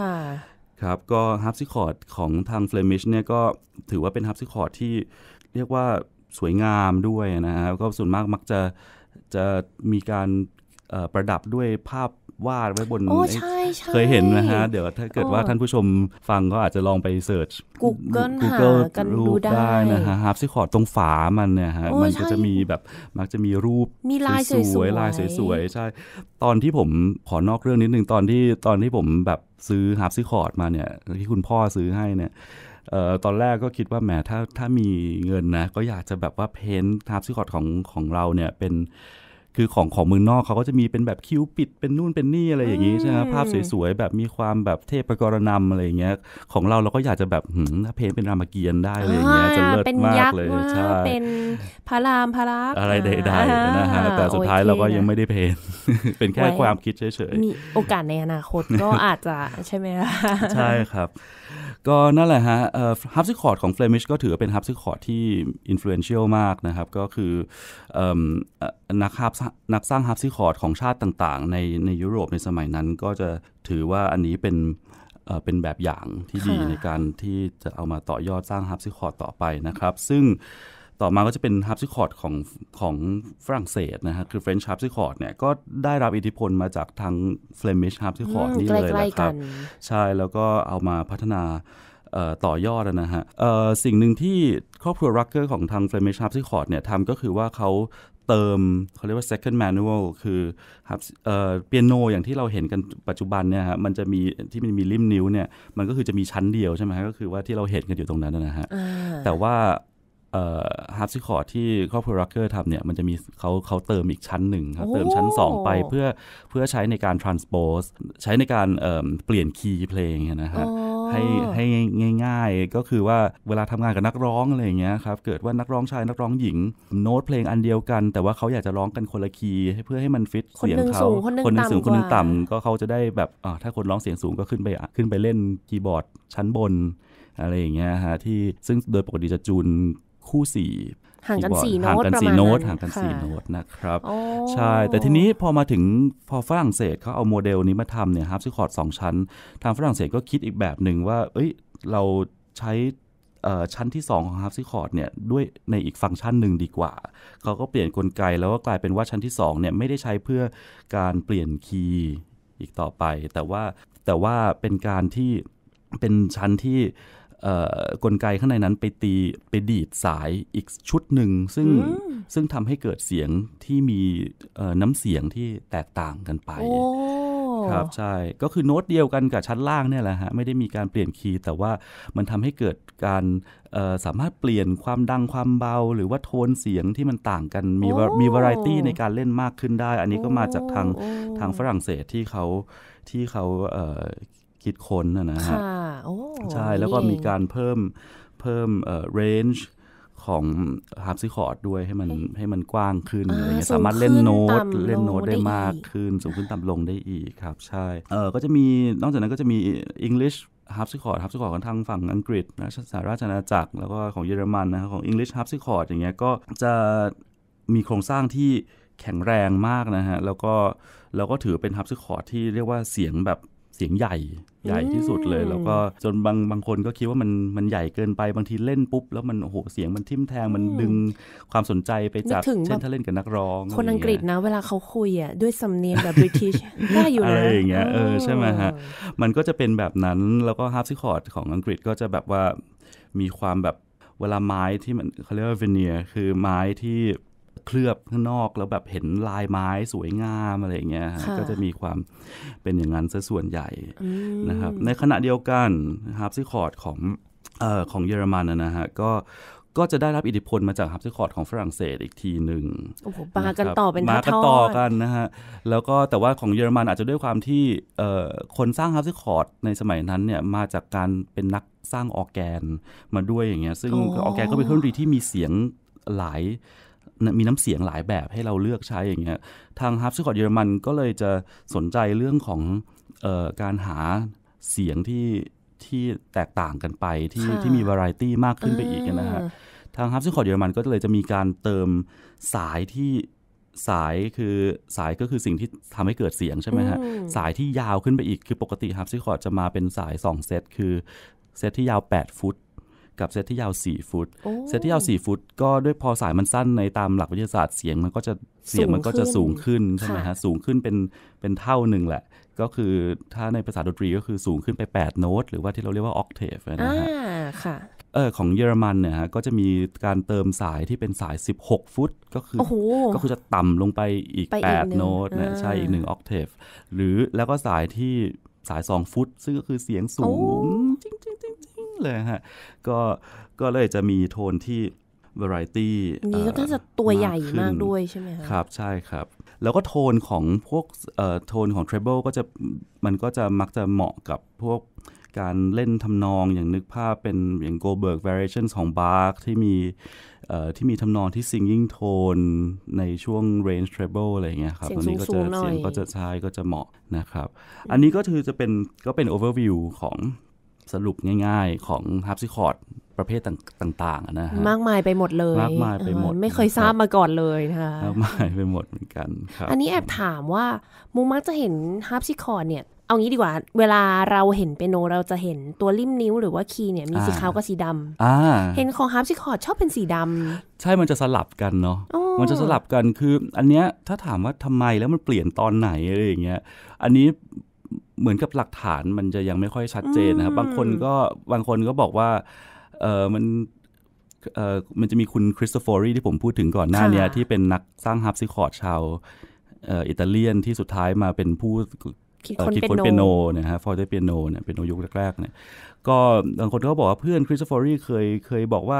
ครับ ก็ฮาร์ปซิคอร์ดของทางเฟลมิชเนี่ยก็ถือว่าเป็นฮาร์ปซิคอร์ดที่เรียกว่าสวยงามด้วยนะฮะ ก็ส่วนมากมักจะจะมีการประดับด้วยภาพวาดไว้บนเคยเห็นนะฮะ เดี๋ยวถ้าเกิดว่าท่านผู้ชมฟังก็อาจจะลองไปเสิร์ช Google, Google กันดูได้นะฮะฮาร์ปซิคอร์ดตรงฝามันเนี่ยฮะมันก็จะมีแบบมักจะมีรูปมีลายสวยๆลายสวยๆใช่ ตอนที่ผมขอนอกเรื่องนิดนึงตอนที่ตอนที่ผมแบบซื้อฮาร์ปซิคอร์ดมาเนี่ย ที่คุณพ่อซื้อให้เนี่ยออตอนแรกก็คิดว่าแหมถ้าถ้ามีเงินนะก็อยากจะแบบว่าเพ้นท์ฮาร์ปซิคอร์ดของของเราเนี่ยเป็นคือของของเมืองนอกเขาก็จะมีเป็นแบบคิ้วปิดเป็นนู่นเป็นนี่อะไรอย่างนี้ใช่ไหมภาพสวยๆแบบมีความแบบเทพกรณำอะไรอย่างเงี้ย ของเราเราก็อยากจะแบบถ้าเพลงเป็นรามเกียรติ์ได้อะไรอย่างเงี้ยจะเลิศมากเลยใช่เป็นพระรามพระลักษ์อะไรใดๆนะฮะแต่สุดท้ายเราก็ยังไม่ได้เพลง เป็นแค่ความคิดเฉยๆมีโอกาสในอนาคตก็อาจจะใช่ไหมล่ะใช่ครับก็นั่นแหละฮะฮับซิคอร์ดของเฟลมิชก็ถือเป็นฮับซิคอร์ดที่อินฟลูเอนเชียลมากนะครับ ก็คือนักฮับนักสร้างฮับซิคอร์ดของชาติต่างๆในในยุโรปในสมัยนั้นก็จะถือว่าอันนี้เป็นเป็นแบบอย่างที่ดีในการที่จะเอามาต่อยอดสร้างฮับซิคอร์ดต่อไปนะครับ ซึ่งต่อมาก็จะเป็นฮาร์ปซิคอร์ดของของฝรั่งเศสนะฮะคือเฟรนช์ฮาร์ปซิคอร์ดเนี่ย ก็ได้รับอิทธิพลมาจากทางเฟลมิชฮาร์ปซิคอร์ดนี่เลยนะครับ ใช่ แล้วก็เอามาพัฒนาต่อยอดนะฮะสิ่งหนึ่งที่ครอบครัวรักเกอร์ ของทางเฟลมิชฮาร์ปซิคอร์ดเนี่ยทำก็คือว่าเขาเติมเขาเรียกว่า second manual คือเปียโน อย่างที่เราเห็นกันปัจจุบันเนี่ยฮะมันจะมีที่มันมีริมนิ้วเนี่ยมันก็คือจะมีชั้นเดียวใช่ไหมฮะก็คือว่าที่เราเห็นกันอยู่ตรงนั้นนะฮะแต่ว่าฮาร์ดซิคอร์ดที่ครอบครัวร็อกเกอร์ทำเนี่ยมันจะมีเขาเขาเติมอีกชั้นหนึ่งครับ เติมชั้น 2 ไปเพื่อเพื่อใช้ในการทรานสโพสใช้ในการเปลี่ยนคีย์เพลงนะครับให้ให้ง่าย ๆ ก็คือว่าเวลาทำงานกับนักร้องอะไรอย่างเงี้ยครับเกิดว่านักร้องชาย นักร้องหญิง โน้ตเพลงอันเดียวกัน แต่ว่าเขาอยากจะร้องกันคนละคีย์เพื่อให้มันฟิตเสียงเขาคนนึงสูงคนนึงต่ำก็เขาจะได้แบบถ้าคนร้องเสียงสูงก็ขึ้นไปขึ้นไปเล่นคีย์บอร์ดชั้นบนอะไรอย่างเงี้ยฮะที่ซึ่งโดยปกติจะจูนคู่สี่ห่างกันสี่โน้ตห่างกันสี่โน้ตห่างกันสี่โน้ตนะครับใช่แต่ทีนี้พอมาถึงพอฝรั่งเศสเขาเอาโมเดลนี้มาทำเนี่ยฮาร์ปซิคอร์ดสองชั้นทางฝรั่งเศสก็คิดอีกแบบหนึ่งว่าเอ้ยเราใช้ชั้นที่ 2 ของฮาร์ปซิคอร์ดเนี่ยด้วยในอีกฟังก์ชันหนึ่งดีกว่า เขาก็เปลี่ยนนกลไกแล้วก็กลายเป็นว่าชั้นที่2เนี่ยไม่ได้ใช้เพื่อการเปลี่ยนคีย์อีกต่อไป แต่ว่าแต่ว่าเป็นการที่เป็นชั้นที่กลไกข้างในนั้นไปตีไปดีดสายอีกชุดหนึ่งซึ่งซึ่งทำให้เกิดเสียงที่มีน้ำเสียงที่แตกต่างกันไปครับใช่ก็คือโน้ตเดียวกันกับชั้นล่างเนี่ยแหละฮะไม่ได้มีการเปลี่ยนคีย์แต่ว่ามันทำให้เกิดการสามารถเปลี่ยนความดังความเบา หรือว่าโทนเสียงที่มันต่างกันมีมีวารายตี้ในการเล่นมากขึ้นได้ อันนี้ก็มาจากทางทางฝรั่งเศสที่เขาที่เขาคิดค้นนะฮะใช่แล้วก็มีการเพิ่มเพิ่มเอ่อเรนจ์ของฮาร์ปซิคอร์ดด้วยให้มันให้มันกว้างขึ้นอะไรเงี้ยสามารถเล่นโน้ตเล่นโน้ตได้มากขึ้นสูงขึ้นต่ำลงได้อีกครับใช่เออก็จะมีนอกจากนั้นก็จะมี English ฮ์ปซิคอร์ดฮาร์ปซิคอร์ดของทางฝั่งอังกฤษนะสหราชอาณาจักร แล้วก็ของเยอรมันนะของอังกฤษฮาร์ปซิคอร์ดอย่างเงี้ยก็จะมีโครงสร้างที่แข็งแรงมากนะฮะแล้วก็เราก็ถือเป็นฮาร์ปซิคอร์ดที่เรียกว่าเสียงแบบเสียงใหญ่ใหญ่ที่สุดเลยแล้วก็จนบางบางคนก็คิดว่ามันมันใหญ่เกินไป บางทีเล่นปุ๊บ แล้วมัน โอ้โห เสียงมันทิ่มแทง มันดึงความสนใจไปจากเช่นถ้าเล่นกับนักร้องคนอังกฤษนะ เวลาเขาคุยอ่ะด้วยสำเนียงแบบบริทิชได้อยู่นะอะไรอย่างเงี้ยเออใช่ไหมฮะ มันก็จะเป็นแบบนั้นแล้วก็ฮาร์ปซิคอร์ดของอังกฤษก็จะแบบว่ามีความแบบเวลาไม้ที่มันเขาเรียกว่าเวเนียคือไม้ที่เคลือบข้างนอกแล้วแบบเห็นลายไม้สวยงามอะไรเงี้ยก็จะมีความเป็นอย่างนั้นซะส่วนใหญ่นะครับ ในขณะเดียวกันฮาร์ปซิคอร์ดของออของเยอรมันนะฮะก็ก็จะได้รับอิทธิพลมาจากฮับซิคอร์ดของฝรั่งเศสอีกทีหนึ่งโอ้โหมากันต่อเป็นมากันต่อกันนะฮะแล้วก็แต่ว่าของเยอรมัน อาจจะด้วยความที่คนสร้างฮับซิคอร์ดในสมัยนั้นเนี่ยมาจากการเป็นนักสร้างออแกนมาด้วยอย่างเงี้ยซึ่งออแกนก็เป็นเครื่องดนตรีที่มีเสียงหลายมีน้ำเสียงหลายแบบให้เราเลือกใช้อย่างเงี้ยทางฮาร์ปซิคอร์ดเยอรมันก็เลยจะสนใจเรื่องของออการหาเสียงที่ที่แตกต่างกันไปที่ที่มีวารายตี้มากขึ้นไปอีกนะฮะ ทางฮาร์ปซิคอร์ดเยอรมันก็เลยจะมีการเติมสายที่สายคือสายก็คือสิ่งที่ทำให้เกิดเสียงใช่ไหมฮะ สายที่ยาวขึ้นไปอีกคือปกติฮาร์ปซิคอร์ดจะมาเป็นสาย2 เซตคือเซตที่ยาว 8 ฟุตกับเซตที่ยาว 4 ฟุตเซตที่ยาว 4 ฟุต ก็ด้วยพอสายมันสั้นในตามหลักวิทยาศาสตร์เสียงมันก็จะเสียงมันก็จะสูงขึ้นใช่ไหมฮะสูงขึ้นเป็นเป็นเท่าหนึ่งแหละ ก็คือถ้าในภาษาดนตรีก็คือสูงขึ้นไป 8 โน้ต หรือว่าที่เราเรียกว่าออกเทฟนะฮะค่ะเออของเยอรมันเนี่ยฮะก็จะมีการเติมสายที่เป็นสาย 16 ฟุต ก็คือก็คือจะต่ำลงไปอีก8โน้ตนะใช่อีกหนึ่งออกเทฟหรือแล้วก็สายที่สาย 2 ฟุต ซึ่งก็คือเสียงสูงงเลยฮะก็ ก็เลยจะมีโทนที่ variety นี่ก็จะตัวใหญ่มากด้วยใช่ไหมครับ ใช่ครับ แล้วก็โทนของพวกโทนของ treble ก็จะ มันก็จะมักจะเหมาะกับพวกการเล่นทำนองอย่างนึกภาพเป็น อย่าง Goldberg Variations ของ Bach ที่มีที่มีทำนองที่ singing tone ในช่วง range treble อะไรอย่างเงี้ยครับตรงนี้ก็จะเสียงก็จะใช้ก็จะเหมาะนะครับ อันนี้ก็คือจะเป็นก็เป็น overview ของสรุปง่ายๆของฮับซิคอร์ดประเภทต่างๆนะฮะมากมายไปหมดเลยมากมายไปหมดไม่เคยทราบมาก่อนเลยนะคะมากมายไปหมดเหมือนกันครับอันนี้แอบถามว่ามูมักจะเห็นฮับซิคอร์ดเนี่ยเอางี้ดีกว่าเวลาเราเห็นเปียโนเราจะเห็นตัวริมนิ้วหรือว่าคีย์เนี่ยมีสีขาวกับสีดำเห็นของฮาร์ปซิคอร์ดชอบเป็นสีดำใช่มันจะสลับกันเนาะมันจะสลับกันคือ อันเนี้ยถ้าถามว่าทำไมแล้วมันเปลี่ยนตอนไหนอะไรอย่างเงี้ยอันนี้เหมือนกับหลักฐานมันจะยังไม่ค่อยชัดเจนนะครับบางคนก็บางคนก็บอกว่าเออมันเออมันจะมีคุณคริสโตฟอรีที่ผมพูดถึงก่อนหน้านี้ที่เป็นนักสร้างฮับซิคอร์ดชาวอิตาเลียนที่สุดท้ายมาเป็นผู้คิดคนเปียโนนะฮะฟอร์เตเปียโนเนี่ยเป็นโนยุคแรกๆเนี่ยก็บางคนก็บอกว่าเพื่อนคริสโตฟอรีเคยเคยบอกว่า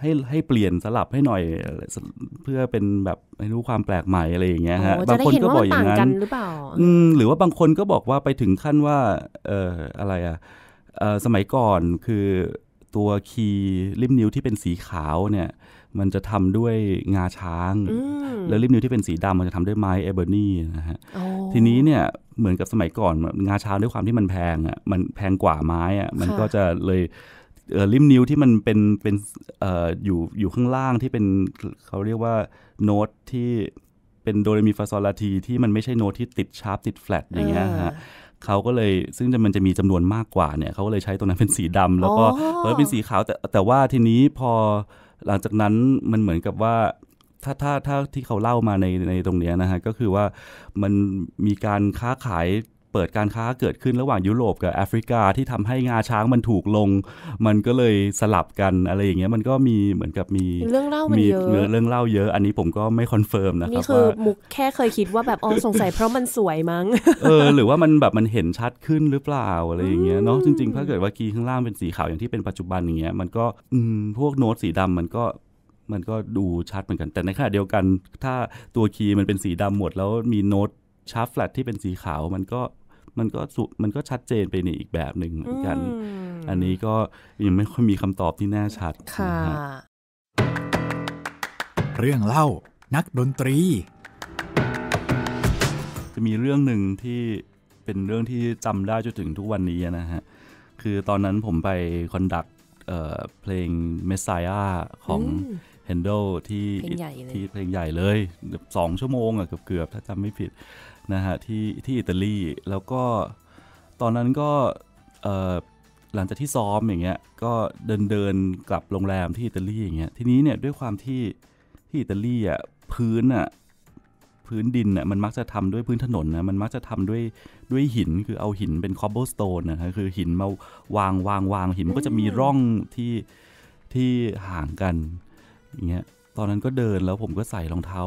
ให้ให้เปลี่ยนสลับให้หน่อยเพื่อเป็นแบบไม่รู้ความแปลกใหม่อะไรอย่างเงี้ยฮะบางคนก็บอกอย่างนั้นหรือเปล่าอืมหรือว่าบางคนก็บอกว่าไปถึงขั้นว่าเอ่ออะไรอ่ะสมัยก่อนคือ ตัวคีย์ริมนิ้วที่เป็นสีขาวเนี่ยมันจะทำด้วยงาช้าง แล้วริมนิ้วที่เป็นสีดำ มันจะทำด้วยไม้เอเบอร์นี่นะฮะทีนี้เนี่ยเหมือนกับสมัยก่อนงาช้างด้วยความที่มันแพงอ่ะมันแพงกว่าไม้อ่ะมันก็จะเลยริมนิ้วที่มันเป็นเป็นออยู่อยู่ข้างล่างที่เป็นเขาเรียกว่าโน้ตที่เป็นโดเรมีฟาซอลาทีที่มันไม่ใช่โน้ตที่ติดชาร์ปติดแฟลตอย่างเงี้ยฮะเขาก็เลยซึ่งมันจะมีจำนวนมากกว่าเนี่ยเขาก็เลยใช้ตรงนั้นเป็นสีดำ แล้วก็เออเป็นสีขาวแต่แต่ว่าทีนี้พอหลังจากนั้นมันเหมือนกับว่าถ้าถ้าถ้าที่เขาเล่ามาในในตรงเนี้ยนะฮะก็คือว่ามันมีการค้าขายเิดการค้าเกิดขึ้นระหว่างยุโรปกับแอฟริกาที่ทำให้งาช้างมันถูกลง มันก็เลยสลับกันอะไรอย่างเงี้ยมันก็มีเหมือนกับมีเรื่องเล่ามีเยอะเรื่องเล่าเยอะ อันนี้ผมก็ไม่คอนเฟิร์มนะครับนี่คือ มุกแค่เคยคิดว่าแบบอ๋อสงสัยเพราะมันสวยมั้ง เออ หรือว่ามันแบบมันเห็นชัดขึ้นหรือเปล่าอะไรอย่างเงี้ยเนาะจริงๆถ้าเกิดว่ากีข้างล่างเป็นสีขาวอย่างที่เป็นปัจจุบันอย่างเงี้ยมันก็อืมพวกโน้ตสีดำมันก็มันก็ดูชัดเหมือนกันแต่ในขณะเดียวกันถ้าตัวคีย์มันเป็นสีดำหมด แล้วมีโน้ตชาร์ฟแฟลตที่เป็นสีขาวมันก็มันก็มันก็ชัดเจนไปในอีกแบบหนึ่งเหมือนกัน อันนี้ก็ยังไม่ค่อยมีคำตอบที่แน่ชัดค่ะเรื่องเล่านักดนตรี จะมีเรื่องหนึ่งที่เป็นเรื่องที่จำได้จนถึงทุกวันนี้นะฮะ คือตอนนั้นผมไปคอนดักเพลงเมสซายาของเฮนโดลที่เพลงใหญ่เลยที่เพลงใหญ่เลยสองชั่วโมงอ่ะเกือบเกือบถ้าจำไม่ผิดนะฮะที่ที่อิตาลีแล้วก็ตอนนั้นก็หลังจากที่ซ้อมอย่างเงี้ยก็เดินเดินกลับโรงแรมที่อิตาลีอย่างเงี้ยทีนี้เนี่ยด้วยความที่ที่อิตาลีอ่ะพื้นอ่ะพื้นดินอ่ะมันมักจะทำด้วยพื้นถนนนะมันมักจะทำด้วยด้วยหินคือเอาหินเป็นคอบเบิลสโตนนะฮะคือหินมาวางวางวางหินก็จะมีร่องที่ที่ห่างกันเงี้ยตอนนั้นก็เดินแล้วผมก็ใส่รองเท้า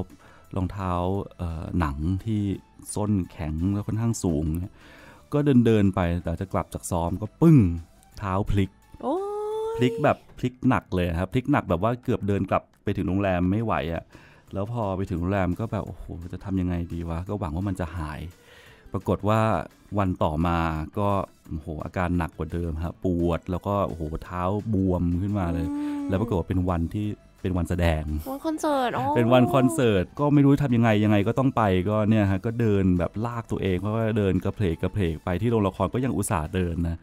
รองเท้าหนังที่ส้นแข็งแล้วค่อนข้างสูง ก็เดินเดินไปแต่จะกลับจากซ้อมก็ปึ้ง เท้าพลิกพลิกแบบพลิกหนักเลยครับพลิกหนักแบบว่าเกือบเดินกลับไปถึงโรงแรมไม่ไหวอะ่ะแล้วพอไปถึงโรงแรมก็แบบโอ้โหจะทำยังไงดีวะก็หวังว่ามันจะหาย ปรากฏว่าวันต่อมาก็โอ้โหอาการหนักกว่าเดิมับปวด แล้วก็โอ้โหเท้าบวมขึ้นมาเลย แล้วปรากฏว่าเป็นวันที่เป็นวันแสดงวันคอนเสิร์ตเป็นวันคอนเสิร์ต ก็ไม่รู้ทำยังไงยังไงก็ต้องไปก็เนี่ยฮะก็เดินแบบลากตัวเองเพราะว่าเดินกระเพลกกระเพลกไปที่โรงละครก็ยังอุตส่าห์เดินนะ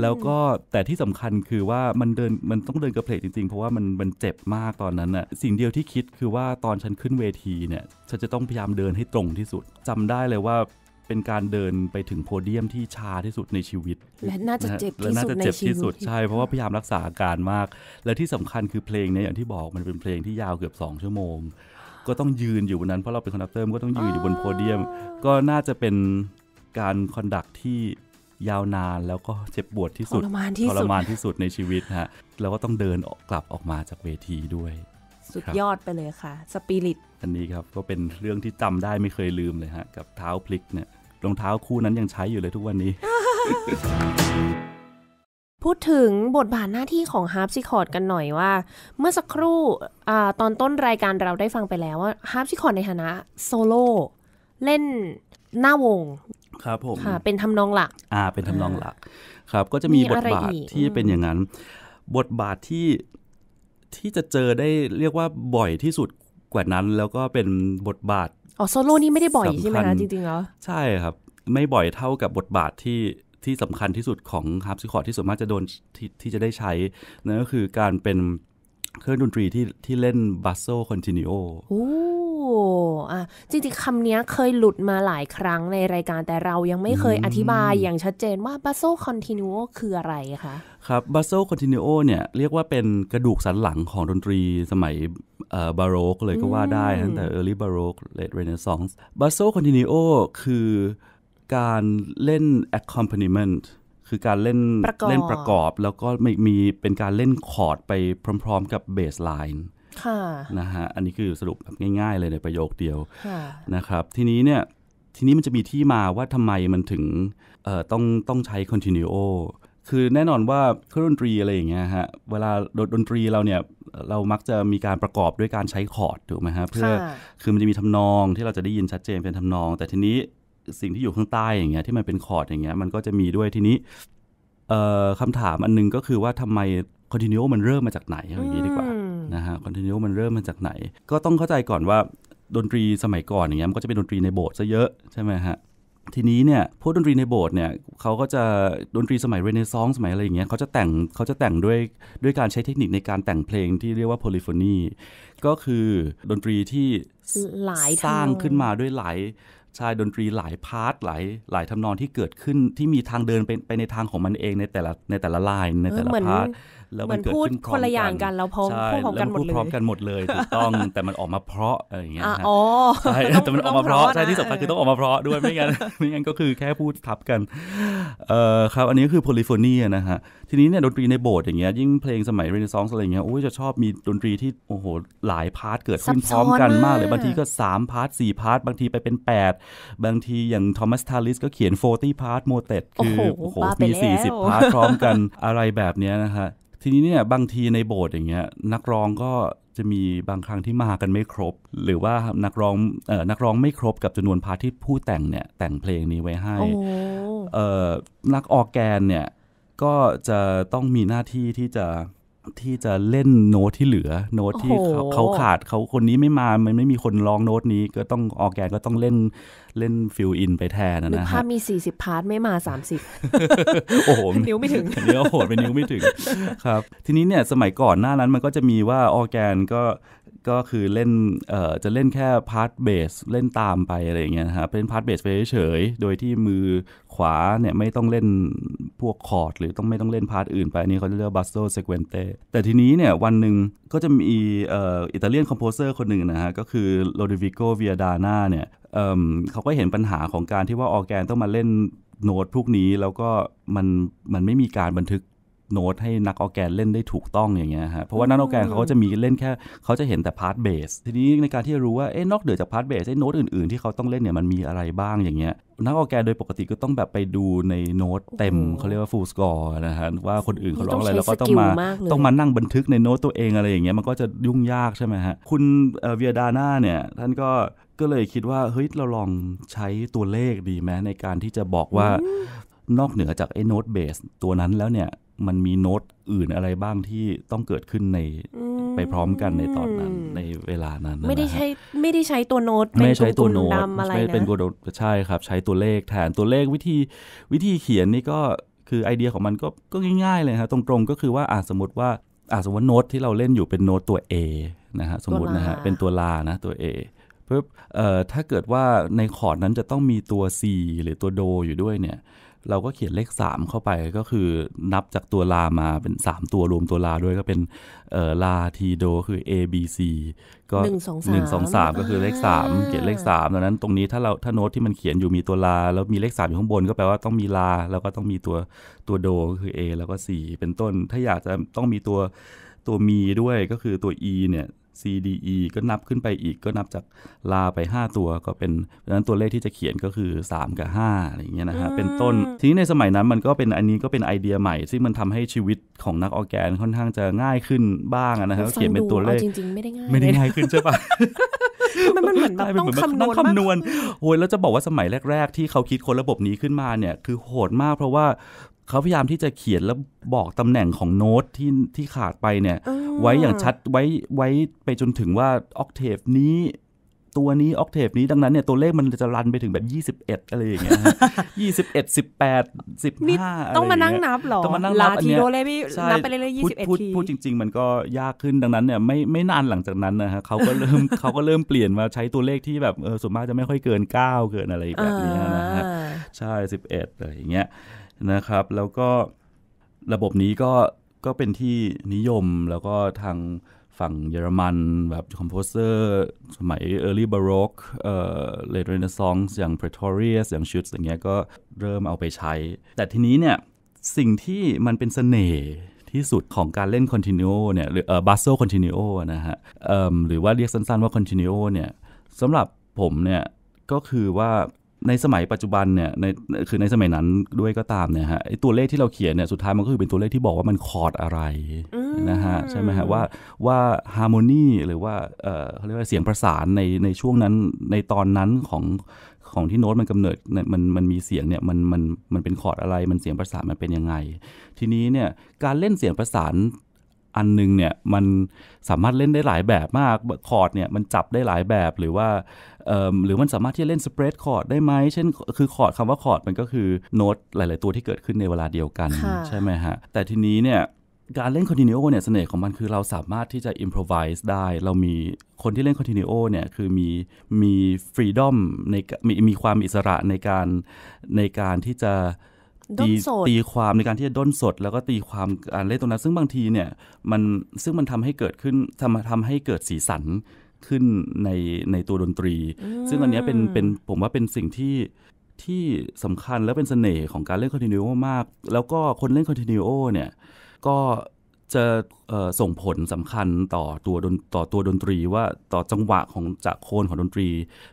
แล้วก็แต่ที่สำคัญคือว่ามันเดินมันต้องเดินกระเพลกจริงๆเพราะว่ามันมันเจ็บมากตอนนั้นน่ะสิ่งเดียวที่คิดคือว่าตอนฉันขึ้นเวทีเนี่ยฉันจะต้องพยายามเดินให้ตรงที่สุด จำได้เลยว่าเป็นการเดินไปถึงโพเดียมที่ชาที่สุดในชีวิต และน่าจะเจ็บที่สุดในชีวิตใช่ เพราะว่าพยายามรักษาอาการมาก และที่สำคัญคือเพลงเนี่ยอย่างที่บอกมันเป็นเพลงที่ยาวเกือบ2ชั่วโมง ก็ต้องยืนอยู่บนนั้นเพราะเราเป็นคอนดักเตอร์ก็ต้องยืนอยู่บนโพเดียมก็น่าจะเป็นการคอนดักที่ยาวนานแล้วก็เจ็บปวดที่สุดทรมานที่สุดทรมานที่สุดในชีวิตฮะแล้วก็ต้องเดินกลับออกมาจากเวทีด้วย สุดยอดไปเลยค่ะสปิริตอันนี้ครับก็เป็นเรื่องที่จำได้ไม่เคยลืมเลยฮะกับเท้าพลิกเนี่ยรองเท้าคู่นั้นยังใช้อยู่เลยทุกวันนี้ พูดถึงบทบาทหน้าที่ของฮาร์ปซิคอร์ดกันหน่อยว่า เมื่อสักครู่อตอนต้นรายการเราได้ฟังไปแล้วว่าฮาร์ปซิคอร์ดในฐานะโซโล่เล่น หน้าวงครับผมค่ะเป็นทำนองหลักอ่าเป็นทำนองหลักครับก็จะมีบทบาทที่เป็นอย่างนั้น บทบาทที่ที่จะเจอได้เรียกว่าบ่อยที่สุด กว่านั้น แล้วก็เป็นบทบาทอ๋อโซโล่นี่ไม่ได้บ่อยใช่ไหมคะจริงๆเหรอ ใช่ครับ ไม่บ่อยเท่ากับบทบาทที่ที่สำคัญที่สุดของฮาร์ปซิคอร์ดที่ส่วนมากจะโดนทที่จะได้ใช้นั่นก็คือการเป็นเครื่องดนตรีที่ที่เล่นบัสโซคอนติเนียโออะจริงๆคำนี้เคยหลุดมาหลายครั้งในรายการแต่เรายังไม่เคยอธิบายอย่างชัดเจนว่าบัสโซคอนติเนียโอคืออะไรคะครับบัสโซคอนติเนียโอเนี่ยเรียกว่าเป็นกระดูกสันหลังของดนตรีสมัยบาโรกเลยก็ว่าได้ตั้งแต่ early baroque late renaissance บัสโซคอนติเนียโอคือการเล่น accompaniment คือการเล่นเล่นประกอบแล้วก็มีมีเป็นการเล่นคอร์ดไปพร้อมๆ กับเบสไลน์นะฮะอันนี้คือสรุปแบบง่าย ๆ เลยในประโยคเดียวนะครับทีนี้เนี่ยทีนี้มันจะมีที่มาว่าทำไมมันถึงต้องต้องใช้คอนติเนียโอคือแน่นอนว่าเครื่องดนตรีอะไรอย่างเงี้ยฮะเวลาดนตรีเราเนี่ย เรามักจะมีการประกอบด้วยการใช้คอร์ดถูกไหมฮะเพื่อคือมันจะมีทำนองที่เราจะได้ยินชัดเจนเป็นทำนอง แต่ทีนี้สิ่งที่อยู่ข้างใต้อย่างเงี้ยที่มันเป็นคอร์ดอย่างเงี้ยมันก็จะมีด้วยทีนี้ เออคำถามอันนึงก็คือว่าทำไมคอนติเนียลมันเริ่มมาจากไหนอย่างนี้ดีกว่านะฮะคอนติเนียลมันเริ่มมาจากไหน ก็ต้องเข้าใจก่อนว่าดนตรีสมัยก่อนอย่างเงี้ยมันก็จะเป็นดนตรีในโบสถ์ซะเยอะใช่ไหมฮะทีนี้เนี่ยพวกดนตรีในโบสถ์เนี่ยเขาก็จะดนตรีสมัยเรเนซองส์สมัยอะไรอย่างเงี้ยเขาจะแต่งเขาจะแต่งด้วยด้วยการใช้เทคนิคในการแต่งเพลงที่เรียกว่าโพลิโฟนีก็คือดนตรีที่หลายสร้างขึ้นมาด้วยหลายชายดนตรีหลายพาร์ท หลายหลายทำนองที่เกิดขึ้นที่มีทางเดินไปไปในทางของมันเองในแต่ละในแต่ละลายในแต่ละพาร์ทแล้วมันเกิดขึ้นคนละอย่างกันแล้วพร้อมพูดร้อมกันหมดเลยพร้อมกันหมดเลยถูกต้องแต่มันออกมาเพราะอะไรอย่างเงี้ยใช่แต่มันออกมาเพราะใช่ที่สำคัญคือต้องออกมาเพราะด้วยไม่งั้นไม่งั้นก็คือแค่พูดทับกัน เอ่อครับ อันนี้คือโพลิโฟเนียนะฮะ ทีนี้เนี่ยดนตรีในโบสถ์อย่างเงี้ย ยิ่งเพลงสมัยเรเนซองส์อะไรเงี้ยโอ้ยจะชอบมีดนตรีที่โอ้โหหลายพาร์ทเกิดขึ้นพร้อมกันมากเลยบางทีก็3พาร์ท4พาร์ทบางทีไปเป็น8บางทีอย่างทอมัสทาริสก็เขียน40พาร์ทโมเต็ดคือโอ้โหมี40พาร์ทพร้อมกันอะไรแบบเนี้ยนะฮะทีนี้เนี่ยบางทีในโบสถ์อย่างเงี้ยนักร้องก็จะมีบางครั้งที่มากันไม่ครบ หรือว่านักร้องเอ่อนักร้องไม่ครบกับจำนวนพาร์ทที่ผู้แต่งเนี่ย แต่งเพลงนี้ไว้ให้เอ่อนักออกแกนเนี่ยก็จะต้องมีหน้าที่ที่จะที่จะเล่นโน้ตที่เหลือโน้ตที่เขาขาดเขาคนนี้ไม่มามันไม่มีคนร้องโน้ตนี้ก็ต้องออกแกนก็ต้องเล่นเล่นฟิลอินไปแทนนะฮะภาพมี 40 พาร์ท ไม่มา 30 โอ้โห นิ้วไม่ถึงนิ้วโหดไปนิ้วไม่ถึงครับ ทีนี้เนี่ยสมัยก่อนหน้านั้นมันก็จะมีว่าออแกนก็ก็คือเล่นจะเล่นแค่พาร์ทเบส เล่นตามไปอะไรอย่างเงี้ยนะครับเป็นพาร์ทเบสไปเฉยๆ โดยที่มือขวาเนี่ยไม่ต้องเล่นพวกคอร์ด หรือต้องไม่ต้องเล่นพาร์ทอื่นไป อันนี้เขาเรียกว่าบัสโตเซกเวนเตแต่ทีนี้เนี่ยวันหนึ่งก็จะมีอิตาเลียนคอมโพเซอร์คนหนึ่งนะฮะก็คือโรดิวิโกเวียดาน่าเนี่ยเเขาก็เห็นปัญหาของการที่ว่าออแกนต้องมาเล่นโน้ต พวกนี้แล้วก็มันมันไม่มีการบันทึกโน้ตให้นักออแกนเล่นได้ถูกต้องอย่างเงี้ยฮะเพราะว่านักออแกนเขาก็จะมีเล่นแค่เขาจะเห็นแต่พาร์ทเบสทีนี้ในการที่จะรู้ว่าเอ๊นอกเหนือจากพาร์ทเบสไอ้โน้ตอื่นๆ ที่เขาต้องเล่นเนี่ยมันมีอะไรบ้างอย่างเงี้ยนักออแกนโดยปกติก็ต้องแบบไปดูในโน้ตเต็มเขาเรียกว่าฟูลสกอร์นะฮะว่าคนอื่นเขาร้องอะไรแล้วก็ต้องมาต้องมานั่งบันทึกในโน้ตตัวเองอะไรอย่างเงี้ยมันก็จะยุ่งยากใช่ไหมฮะคุณเวียดาน่าเนี่ยท่านก็ก็เลยคิดว่าเฮ้ยเราลองใช้ตัวเลขดีไหมในการที่จะบอกว่านอกเหนือจากไอ้โน้ตเบสตัวนั้นแล้วเนี่ย มันมีโน้ตอื่นอะไรบ้างที่ต้องเกิดขึ้นในไปพร้อมกันในตอนนั้น ในเวลานั้น ไม่ได้ใช้ไม่ได้ใช้ตัวโน้ตไม่ใช้ตัวโน้ตไม่เป็นตัวใช่ครับ ใช้ตัวเลขแทนตัวเลขวิธีวิธีเขียนนี่ก็คือไอเดียของมันก็ก็ง่ายๆ เลยครับตรงๆ ก็คือว่าอาสมมติว่าอาสมมติโน้ตที่เราเล่นอยู่เป็นโน้ตตัว A นะฮะสมมตินะฮะเป็นตัวลานะตัว A ปุ๊บ เอ่อ ถ้าเกิดว่าในคอร์ดนั้นจะต้องมีตัว C หรือตัวโด อยู่ด้วยเนี่ย เราก็เขียนเลข 3 เข้าไปก็คือนับจากตัวลามาเป็น 3ตัวรวมตัวลาด้วยก็เป็นลาทีโดคือ A B C ก็1 2 3 ก็คือเลข3เขียนเลข3ดังนั้นตรงนี้ถ้าเราถ้าโน้ตที่มันเขียนอยู่มีตัวลาแล้วมีเลข 3 อยู่ข้างบนก็แปลว่าต้องมีลาแล้วก็ต้องมีตัวตัวโดคือ A แล้วก็ C เป็นต้นถ้าอยากจะต้องมีตัวตัวมีด้วยก็คือตัว E เนี่ย CDE ก็นับขึ้นไปอีกก็นับจากลาไป 5 ตัวก็เป็นดังนั้นตัวเลขที่จะเขียนก็คือ3กับ5อะไรเงี้ยนะฮะเป็นต้นทีนี้ในสมัยนั้นมันก็เป็นอันนี้ก็เป็นไอเดียใหม่ซึ่งมันทำให้ชีวิตของนักออแกนค่อนข้างจะง่ายขึ้นบ้างนะครับเขียนเป็นตัวเลขจริงๆไม่ได้ง่ายไม่ได้ง่ายขึ้นใช่ปะมันมเหมือนแบบต้องคำนวณคำนวณโอ้ยแล้วจะบอกว่าสมัยแรก ๆ ที่เขาคิดคนระบบนี้ขึ้นมาเนี่ยคือโหดมากเพราะว่าเขาพยายามที่จะเขียนแล้วบอกตำแหน่งของโน้ตที่ที่ขาดไปเนี่ย ไว้อย่างชัดไว้ไว้ไปจนถึงว่าออกเทปนี้ ตัวนี้ออกเทปนี้ดังนั้นเนี่ยตัวเลขมันจะรันไปถึงแบบ 21 อะไรอย่างเงี้ยยี่สิบเอ็ดสิบแปดสิบห้าต้องมานั่งนับหรอต้องมานั่งนับอันเนี้ยนับไปเรื่อยยี่สิบเอ็ดทีพูดจริง ๆ มันก็ยากขึ้นดังนั้นเนี่ย ไม่ไม่นานหลังจากนั้นนะฮะเขาก็เริ่มเขาก็เริ่มเปลี่ยนมาใช้ตัวเลขที่แบบเออส่วนมากจะไม่ค่อยเกิน9เกินอะไรแบบนี้นะฮะใช่11อะไรอย่างเงี้ยนะครับแล้วก็ระบบนี้ก็ก็เป็นที่นิยมแล้วก็ทางฝั่งเยอรมันแบบคอมโพเซอร์ สมัย Early Baroque เอ่อ Late Renaissance อย่าง Pretorius อย่างชุดอย่างเงี้ยก็เริ่มเอาไปใช้ แต่ทีนี้เนี่ยสิ่งที่มันเป็นสเสน่ห์ที่สุดของการเล่น Continuo เนี่ยหรือเอ่อ Basso Continuo นะฮะหรือว่าเรียกสั้นๆว่า Continuo เนี่ยสำหรับผมเนี่ยก็คือว่าในสมัยปัจจุบันเนี่ยในคือในสมัยนั้นด้วยก็ตามเนี่ยฮะไอตัวเลขที่เราเขียนเนี่ยสุดท้ายมันก็คือเป็นตัวเลขที่บอกว่ามันคอร์ดอะไรนะฮะใช่ไหมฮะว่าว่าฮาร์โมนีหรือว่าเออเขาเรียกว่าเสียงประสานในในช่วงนั้นในตอนนั้นของของที่โน้ตมันกำเนิดมันมันมีเสียงเนี่ยมันมันมันเป็นคอร์ดอะไรมันเสียงประสาน มันเป็นยังไง ทีนี้เนี่ยการเล่นเสียงประสานอันนึงเนี่ยมันสามารถเล่นได้หลายแบบมากคอร์ดเนี่ยมันจับได้หลายแบบหรือว่าหรือมันสามารถที่จะเล่นสเปรดคอร์ดได้ไหม เช่นคือคอร์ดคำว่าคอร์ดมันก็คือโน้ตหลาย ๆ ตัวที่เกิดขึ้นในเวลาเดียวกันใช่ไหมฮะแต่ทีนี้เนี่ยการเล่นคอนติเนียโอเนี่ยเสน่ห์ของมันคือเราสามารถที่จะอิมพรไวส์ได้ เรามีคนที่เล่นคอนติเนียโอเนี่ยคือมีมีฟรีดอมในมีมีความอิสระในการในการที่จะตีตีความในการที่จะด้นสดแล้วก็ตีความการเล่นตรงนั้นซึ่งบางทีเนี่ยมันซึ่งมันทำให้เกิดขึ้นทำทำให้เกิดสีสันขึ้นในในตัวดนตรี ซึ่งอันนี้เป็นเป็นผมว่าเป็นสิ่งที่ที่สำคัญและเป็นเสน่ห์ของการเล่นคอนติเนียลมาก แล้วก็คนเล่นคอนติเนียลเนี่ยก็จะส่งผลสำคัญต่อตัวดนต่อตัวดนตรีว่าต่อจังหวะของจากโคนของดนตรี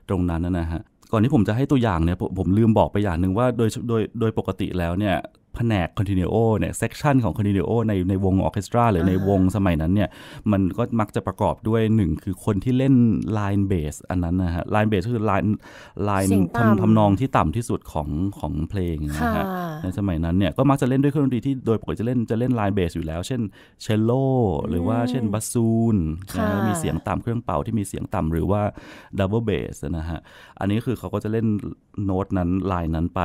ตรงนั้นนะฮะก่อนที่ผมจะให้ตัวอย่างเนี่ยผมลืมบอกไปอย่างหนึ่งว่าโดยโดยโดยปกติแล้วเนี่ยแผนกคอนติเนียโอเนี่ยเซกชันของคอนติเนียโอในในวงออเคสตราหรือในวงสมัยนั้นเนี่ย มันก็มักจะประกอบด้วยหนึ่งคือคนที่เล่นไลน์เบสอันนั้นนะฮะไลน์เบสคือไลน์ไลน์ทำทำนองที่ต่ำที่สุดของของเพลงนะฮะในสมัยนั้นเนี่ย ก็มักจะเล่นด้วยเครื่องดนตรีที่โดยปกติจะเล่นจะเล่นไลน์เบสอยู่แล้ว เช่นเชลโลหรือว่าเช่นบาซูนนะมีเสียงต่ำเครื่องเป่าที่มีเสียงต่ำหรือว่าดับเบิลเบสนะฮะอันนี้คือเขาก็จะเล่นโน้ตนั้นไลน์นั้นไป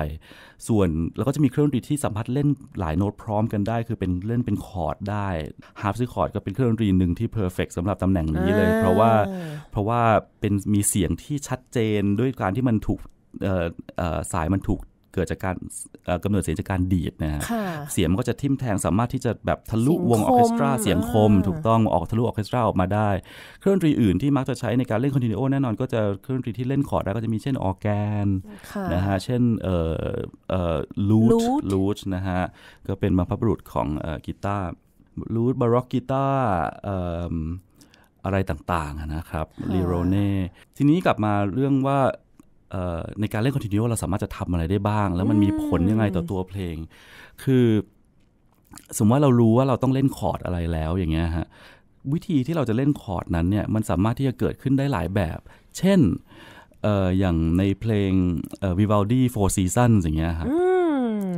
ส่วนแล้วก็จะมีเครื่องดนตรีที่สำามารถเล่นหลายโน้ตพร้อมกันได้ คือเป็นเล่นเป็นคอร์ดได้ฮาร์ปซิคอร์ดก็เป็นเครื่องดนตรีหนึ่งที่เพอร์เฟกสำหรับตำแหน่งนี้เลย เพราะว่าเพราะว่าเป็นมีเสียงที่ชัดเจนด้วยการที่มันถูกสายมันถูกเกิดจากการกำเนิดเสียงจากการดีดนะฮะเสียงมันก็จะทิ่มแทงสามารถที่จะแบบทะลุวงออเคสตราเสียงคม ถูกต้องออกทะลุออเคสตราออกมาได้ เครื่องดนตรีอื่นที่มักจะใช้ในการเล่นคอนติเนียโอแน่นอนก็จะเครื่องดนตรีที่เล่นคอร์ดได้ก็จะมีเช่นออแกนนะฮะเช่นเอ่อเอ่อลูทลูทนะฮะก็เป็นมารพบุรุษของกีตาร์ลูทบาร็อกกีตาร์อะไรต่างๆนะครับลีโรเน่ทีนี้กลับมาเรื่องว่าในการเล่นคอนติเนียเราสามารถจะทำอะไรได้บ้าง แล้วมันมีผลยังไงต่อตัวเพลง คือสมมติว่าเรารู้ว่าเราต้องเล่นคอร์ดอะไรแล้วอย่างเงี้ยฮะ วิธีที่เราจะเล่นคอร์ดนั้นเนี่ยมันสามารถที่จะเกิดขึ้นได้หลายแบบ เช่นอย่างในเพลง Vivaldi Four Seasons อย่างเงี้ยฮะ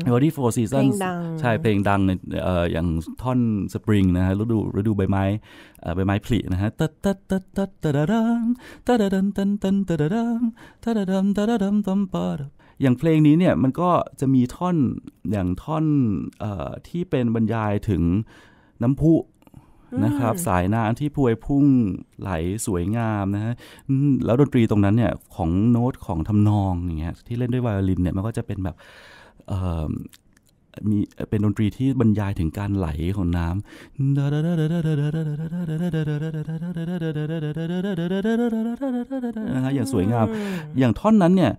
Vivaldi Four Seasons ใช่เพลงดังในอย่างท่อนสปริงนะฮะฤดูฤดูใบไม้ใบไม้ผลินะฮะตัดตัดตัดตัดตัดดังตัดดังตันตันตัดดังตัดดังตัดดังตัมปาอย่างเพลงนี้เนี่ยมันก็จะมีท่อนอย่างท่อนที่เป็นบรรยายถึงน้ำพุนะครับ สายน้ำที่พวยพุ่งไหลสวยงามนะฮะแล้วดนตรีตรงนั้นเนี่ยของโน้ตของทำนองอย่างเงี้ยที่เล่นด้วยไวโอลินเนี่ยมันก็จะเป็นแบบมีเป็นดนตรีที่บรรยายถึงการไหลของน้ำนะฮะอย่างสวยงาม อย่างท่อนนั้นเนี่ย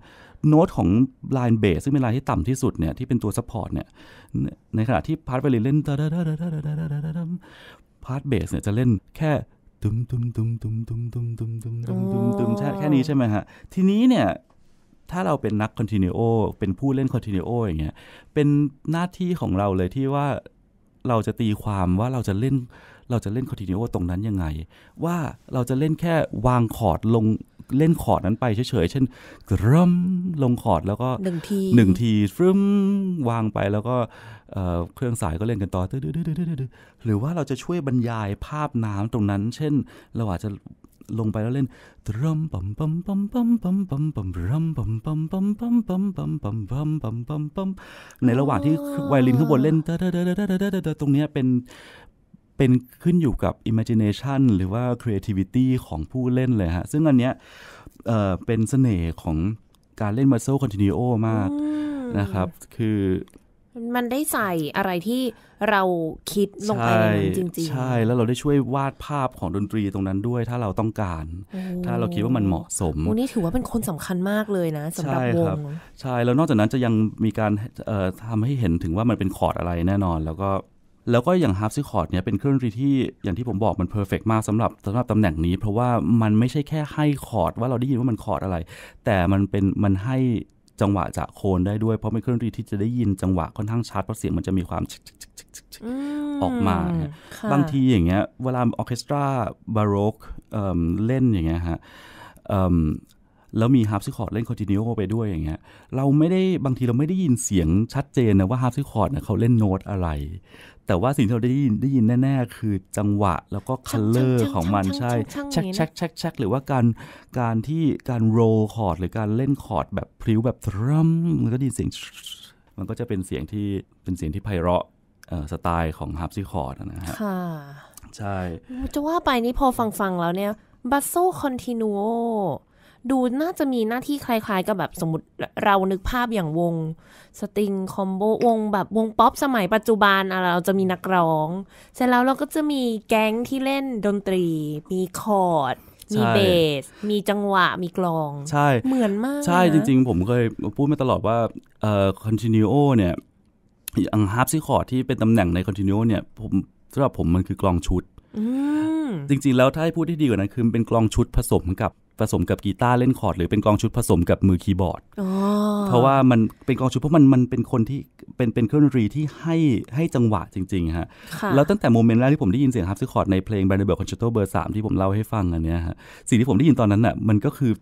โน้ตของลายเบสซึ่งเป็นลายที่ต่ำที่สุดเนี่ยที่เป็นตัวซัพพอร์ตเนี่ยในขณะที่พาร์ทไวลินเล่น พาร์ทเบสเนี่ยจะเล่นแค่ตุ้มตุ้มตุ้มตุ้มตุ้มตุ้มตุ้มตุ้มตุ้มตุ้มแค่นี้ใช่ไหมฮะทีนี้เนี่ยถ้าเราเป็นนักคอนติเนียโอ เป็นผู้เล่นคอนติเนียโออย่างเงี้ย เป็นหน้าที่ของเราเลยที่ว่าเราจะตีความว่าเราจะเล่นเราจะเล่นคอนติเนียโอตรงนั้นยังไงว่าเราจะเล่นแค่วางคอร์ดลงเล่นคอร์ดนั้นไปเฉยๆเช่น กรมลงคอร์ดแล้วก็หนึ่งทีหนึ่งทีฟรึมวางไปแล้วก็เครื่องสายก็เล่นกันต่อหรือว่าเราจะช่วยบรรยายภาพน้ำตรงนั้น เช่นเราอาจจะลงไปแล้วเล่นรัมปัมปัมปัมปัมปัมปัมปัมรัมปัมปัมปัมปัมปัมปัมปัมปัมปัมปัมปัม ในระหว่างที่ไวลินข้างบนเล่น ตรงนี้เป็นเป็นขึ้นอยู่กับ imagination หรือว่า creativity ของผู้เล่นเลยฮะ ซึ่งอันเนี้ยเป็นเสน่ห์ของการเล่น muscle continuo มากนะครับ คือมันได้ใส่อะไรที่เราคิดลงไปในนั้นจริงๆ ใช่ แล้วเราได้ช่วยวาดภาพของดนตรีตรงนั้นด้วยถ้าเราต้องการ ถ้าเราคิดว่ามันเหมาะสมโอ้นี่ถือว่าเป็นคนสำคัญมากเลยนะสำหรับวง ใช่แล้วนอกจากนั้นจะยังมีการทำให้เห็นถึงว่ามันเป็นคอร์ดอะไรแน่นอน แล้วก็แล้วก็อย่างฮาร์ปซิคอร์ดเนี่ยเป็นเครื่องดนตรีที่อย่างที่ผมบอกมันเพอร์เฟกมากสำหรับสำหรับตำแหน่งนี้เพราะว่ามันไม่ใช่แค่ให้คอร์ด ว่าเราได้ยินว่ามันคอร์ดอะไร แต่มันเป็นมันให้จังหวะจะโคนได้ด้วย เพราะเป็นเครื่องดนตรีที่จะได้ยินจังหวะค่อนข้างชัดเพราะเสียงมันจะมีความ ออกมา บางทีอย่างเงี้ยเวลาออเคสตรา บาโรกเล่นอย่างเงี้ยฮะแล้วมีฮาร์ปซิคอร์ดเล่นคอนติเนียไปด้วยอย่างเงี้ยเราไม่ได้บางทีเราไม่ได้ยินเสียงชัดเจนนะว่าฮาร์ปซิคอร์ดเขาเล่นโน้ตอะไรแต่ว่าสิ่งที่เราได้ยินได้ยินแน่ๆ คือจังหวะแล้วก็คัลเลอร์ของมันใช่ชักชักชักชักหรือว่าการการที่การโรลคอร์ดหรือการเล่นคอร์ดแบบพริ้วแบบทรัมมันก็ได้เสียงมันก็จะเป็นเสียงที่เป็นเสียงที่ไพเราะสไตล์ของฮาร์ปซิคอร์ดนะฮะค่ะใช่จะว่าไปนี่พอฟังฟังแล้วเนี่ยบัสโซคอนติเนดูน่าจะมีหน้าที่คล้าย ๆกับแบบสมมติเรานึกภาพอย่างวงสตริงคอมโบวงแบบวงป๊อปสมัยปัจจุบันเราจะมีนักร้อง เสร็จแล้วเราก็จะมีแก๊งที่เล่นดนตรีมีคอร์ด มีเบส มีจังหวะมีกลองใช่เหมือนมากใช่จริงๆ ผมเคยพูดมาตลอดว่าคอนติเนียโอเนี่ย อังฮาร์ปซีคอร์ดที่เป็นตำแหน่งในคอนติเนียโอเนี่ยผมสำหรับผมมันคือกลองชุดจริง ๆ แล้วถ้าให้พูดที่ดีกว่านั้นคือเป็นกลองชุดผสมกับผสมกับกีตาร์เล่นคอร์ดหรือเป็นกองชุดผสมกับมือคีย์บอร์ดเพราะว่ามันเป็นกองชุด เพราะมันมันเป็นคนที่เป็นเป็นเครื่องดนตรีที่ให้ให้จังหวะจริงๆ ฮะ แล้วตั้งแต่โมเมนต์แรกที่ผมได้ยินเสียงฮาร์ปซิคอร์ดในเพลงแบรนด์เบิร์กคอนแชตโตเบอร์สามที่ผมเล่าให้ฟังอันเนี้ยฮะ สิ่งที่ผมได้ยินตอนนั้นอ่ะมันก็คือ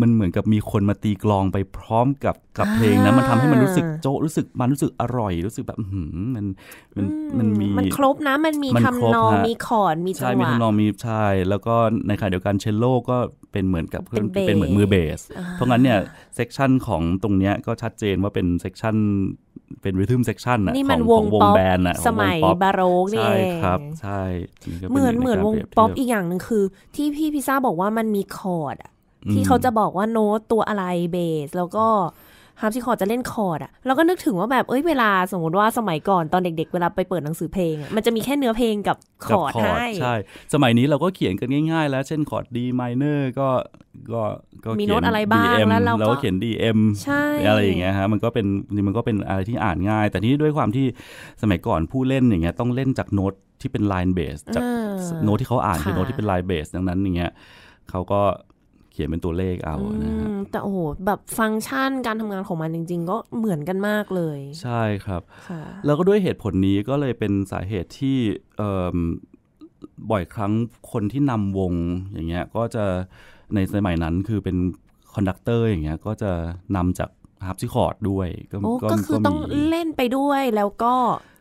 มันเหมือนกับมีคนมาตีกลองไปพร้อมกับกับเพลงนะ มันทำให้มันรู้สึกโจ๊ะรู้สึกมันรู้สึกอร่อยรู้สึกแบบมันมันมันมีมันครบนะ มันมีทำนองมีคอร์ดมีจังหวะมีคำนองมีใช่แล้วก็ในขณะเดียวกันเชลโลก็เป็นเหมือนกับเครื่องเป็นเหมือนมือเบส เพราะงั้นเนี่ยเซกชันของตรงเนี้ยก็ชัดเจนว่าเป็นเซกชันเป็นริทึมเซกชันอะของวงวงแบนอะสมัยบาโรกนี่เองใช่ครับ ใช่เหมือนเหมือนวงป๊อปอีกอย่างหนึ่งคือ ที่พี่พิซ่าบอกว่ามันมีคอร์ดที่เขาจะบอกว่าโน้ตตัวอะไรเบสแล้วก็ฮาร์ปซิคอร์ดจะเล่นคอร์ดอะเราก็นึกถึงว่าแบบเอ้ยเวลา สมมติว่าสมัยก่อนตอนเด็กๆเวลาไปเปิดหนังสือเพลง มันจะมีแค่เนื้อเพลงกับคอร์ดใใช่ สมัยนี้เราก็เขียนกันง่ายๆ แล้วเช่นคอร์ดดีมเนอร์ก็ก็ก็มีโน้ตอะไรบ้างแล้วเราก็เขียน DM ใช่อะไรอย่างเงี้ยฮะมันก็เป็นมันก็เป็นอะไรที่อ่านง่าย แต่ที่ด้วยความที่สมัยก่อนผู้เล่นอย่างเงี้ยต้องเล่นจากโน้ตที่เป็นไลน์เบสจากโน้ตที่เขาอ่านคือโน้ตที่เป็นไลน์เบสดังนั้นอย่างเงี้ยเขาก็ขียนเป็นตัวเลขเอานะแต่โอ้โหแบบฟังก์ชันการทำงานของมันจริง ๆ ก็เหมือนกันมากเลย ใช่ครับ แล้วก็ด้วยเหตุผลนี้ก็เลยเป็นสาเหตุที่บ่อยครั้งคนที่นำวงอย่างเงี้ยก็จะในสมัยนั้นคือเป็นคอนดักเตอร์อย่างเงี้ยก็จะนำจากฮาร์ปซิคอร์ดด้วยก็ ก็คือต้องเล่นไปด้วยแล้วก็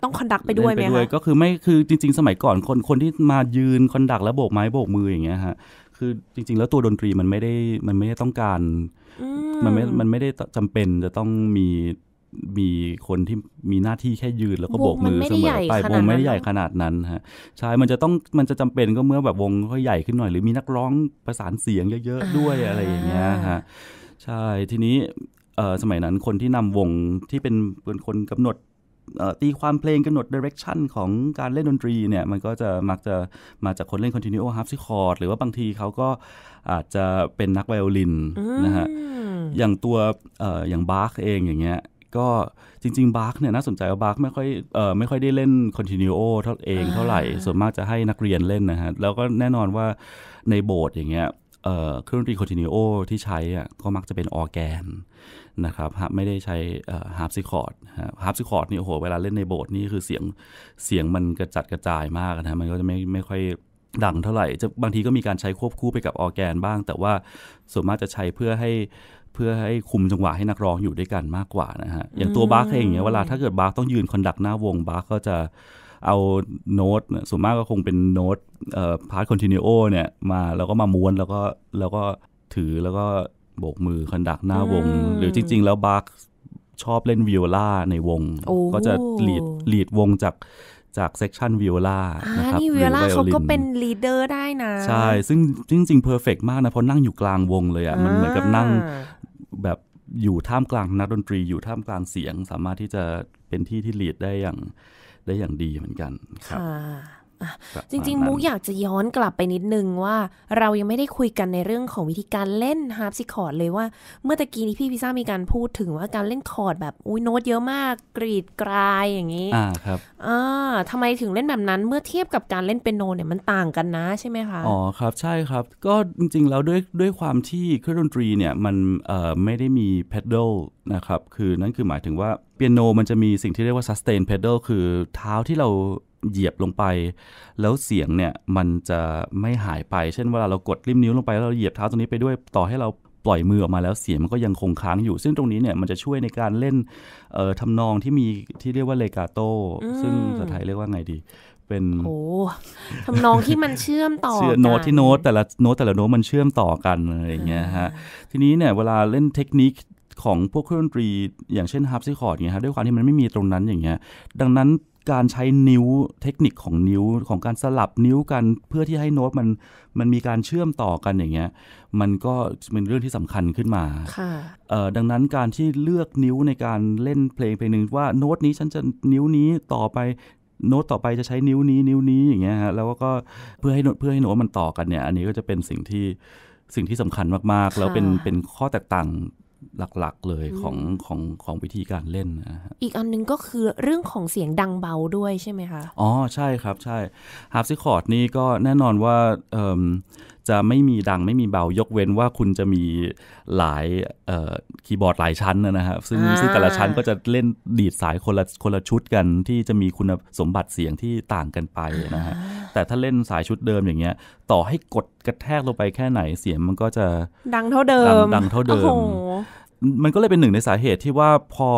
ต้องคอนดักไปด้วยไหมคะก็คือไม่คือจริง ๆ สมัยก่อนคนคนที่มายืนคอนดักแล้วโบกไม้โบกมืออย่างเงี้ยฮะคือจริง ๆ แล้วตัวดนตรีมันไม่ได้มันไม่ได้ต้องการ มันไม่ มันไม่ได้จำเป็นจะต้องมีมีคนที่มีหน้าที่แค่ยืนแล้วก็โบกมือเสมอไปวงไม่ได้ใหญ่ขนาดนั้นฮะใช่มันจะต้องมันจะจำเป็นก็เมื่อแบบวงก็ใหญ่ขึ้นหน่อยหรือมีนักร้องประสานเสียงเยอะๆ ด้วยอะไรอย่างเงี้ยฮะใช่ทีนี้สมัยนั้นคนที่นำวงที่เป็นเป็นคนกำหนดตีความเพลงกำหนดเดเรกชันของการเล่นดนตรีเนี่ยมันก็จะมักจะมาจากคนเล่นคอนติเนียลฮาร์ปซิคอร์ดหรือว่าบางทีเขาก็อาจจะเป็นนักไวโอลินนะฮะอย่างตัวอย่างบาร์กเองอย่างเงี้ยก็จริงๆ บาร์กเนี่ยน่าสนใจว่าบาร์กไม่ค่อยอไม่ค่อยได้เล่นคอนติเนียโอเท่าเองเท่าไหร่ส่วนมากจะให้นักเรียนเล่นนะฮะแล้วก็แน่นอนว่าในโบสถ์อย่างเงี้ยเครื่องดนตรีคอนติเนียโอที่ใช้ก็มักจะเป็นออแกนนะครับไม่ได้ใช้ฮาร์ปซิคอร์ดฮาร์ปซิคอร์ดนี่โอ้โห เวลาเล่นในโบสถ์นี่คือเสียงเสียงมันกระจัดกระจายมากนะมันก็จะไม่ไม่ค่อยดังเท่าไหร่ จะบางทีก็มีการใช้ควบคู่ไปกับออแกนบ้าง แต่ว่าส่วนมากจะใช้เพื่อให้เพื่อให้คุมจังหวะให้นักร้องอยู่ด้วยกันมากกว่านะฮะอย่างตัวบาร์กเองเนี่ยเวลาถ้าเกิดบาร์กต้องยืนคอนดักหน้าวงบาร์กก็จะเอาโน้ตส่วนมากก็คงเป็นโน้ตพาร์ทคอนติเนียโอเนี่ยมาแล้วก็มาม้วนแล้วก็แล้วก็ถือแล้วก็โบกมือคอนดักหน้าวง หรือจริงๆ แล้วบาร์ชอบเล่นวิโอลาในวง ก็จะหลีดหลีดวงจากจากเซกชันวิโอลานะครับนี่วิโอลาเขาก็เป็นลีดเดอร์ ได้นะ ใช่ ซึ่งจริงๆเพอร์เฟกมากนะ เพราะนั่งอยู่กลางวงเลยอะ่ะมันเหมือนกับนั่งแบบอยู่ท่ามกลางนักดนตรีอยู่ท่ามกลางเสียง สามารถที่จะเป็นที่ที่ลีดได้อย่างได้อย่างดีเหมือนกันครับจริงๆมุกอยากจะย้อนกลับไปนิดนึงว่า เรายังไม่ได้คุยกันในเรื่องของวิธีการเล่นฮาร์ปซิคอร์ดเลยว่า เมื่อตะกี้นี้พี่พิซ่ามีการพูดถึงว่าการเล่นคอร์ดแบบอุ้ยโน้ตเยอะมากกรีดกรายอย่างนี้ อ่าครับ อ่าทำไมถึงเล่นแบบนั้น เมื่อเทียบกับการเล่นเป็นโนเนี่ย มันต่างกันนะใช่ไหมคะอ๋อครับใช่ครับ ก็จริงๆแล้วด้วยด้วยความที่เครื่องดนตรีเนี่ยมันเอ่อไม่ได้มีเพดเดิลนะครับคือนั่นคือหมายถึงว่าเปียโน มันจะมีสิ่งที่เรียกว่า sustain p ด d a ลคือเท้าที่เราเหยียบลงไปแล้วเสียงเนี่ยมันจะไม่หายไปเช่นเวลา เรากดริมนิ้วลงไปแล้วเราเหยียบเท้าตรงนี้ไปด้วยต่อให้เราปล่อยมือออกมาแล้วเสียงมันก็ยังคงค้างอยู่ ซึ่งตรงนี้เนี่ยมันจะช่วยในการเล่นทำนองที่มีที่เรียกว่าเลกาโตซึ่งภาษาไทยเรียกว่าไงดี เป็นโอ้ทำนองที่มันเชื่อมต่อเชื่อโน้ตที่โน้ตแต่ละโน้ต แต่ละโน้ตมันเชื่อมต่อกันอะไรอย่างเงี้ยฮะทีนี้เนี่ยเวลาเล่นเทคนิคของพวกเครื่องดนตรี อย่างเช่นฮาร์ปซิคอร์ดเงี้ยฮะด้วยความที่มันไม่มีตรงนั้นอย่างเงี้ยดังนั้นการใช้นิ้วเทคนิคของนิ้วของการสลับนิ้วกันเพื่อที่ให้โน้ตมันมันมีการเชื่อมต่อกันอย่างเงี้ยมันก็เป็นเรื่องที่สำคัญขึ้นมา ดังนั้นการที่เลือกนิ้วในการเล่นเพลงเพลงหนึ่งว่า โน้ตนี้ฉันจะนิ้วนี้ต่อไป โน้ตต่อไปจะใช้นิ้วนี้นิ้วนี้อย่างเงี้ยฮะแล้วก็เพื่อให้เพื่อให้โน้ตมันต่อกันเนี่ยอันนี้ก็จะเป็นสิ่งที่สิ่งที่สำคัญมากๆแล้วเป็นเป็นข้อแตกต่างหลักๆเลยของของของวิธีการเล่นนะฮะอีกอันนึงก็คือเรื่องของเสียงดังเบาด้วยใช่ไหมคะ อ๋อ ใช่ครับ ใช่ฮาร์ปซิคอร์ดนี่ก็แน่นอนว่าจะไม่มีดังไม่มีเบายกเว้นว่าคุณจะมีหลายคีย์บอร์ดหลายชั้นนะครับซึ่งซึ่งแต่ละชั้นก็จะเล่นดีดสายคนละคนละชุดกันที่จะมีคุณสมบัติเสียงที่ต่างกันไปนะฮะแต่ถ้าเล่นสายชุดเดิมอย่างเงี้ยต่อให้กดกระแทกลงไปแค่ไหนเสียงมันก็จะดังเท่าเดิม ดังเท่าเดิมมันก็เลยเป็นหนึ่งในสาเหตุที่ว่าพอ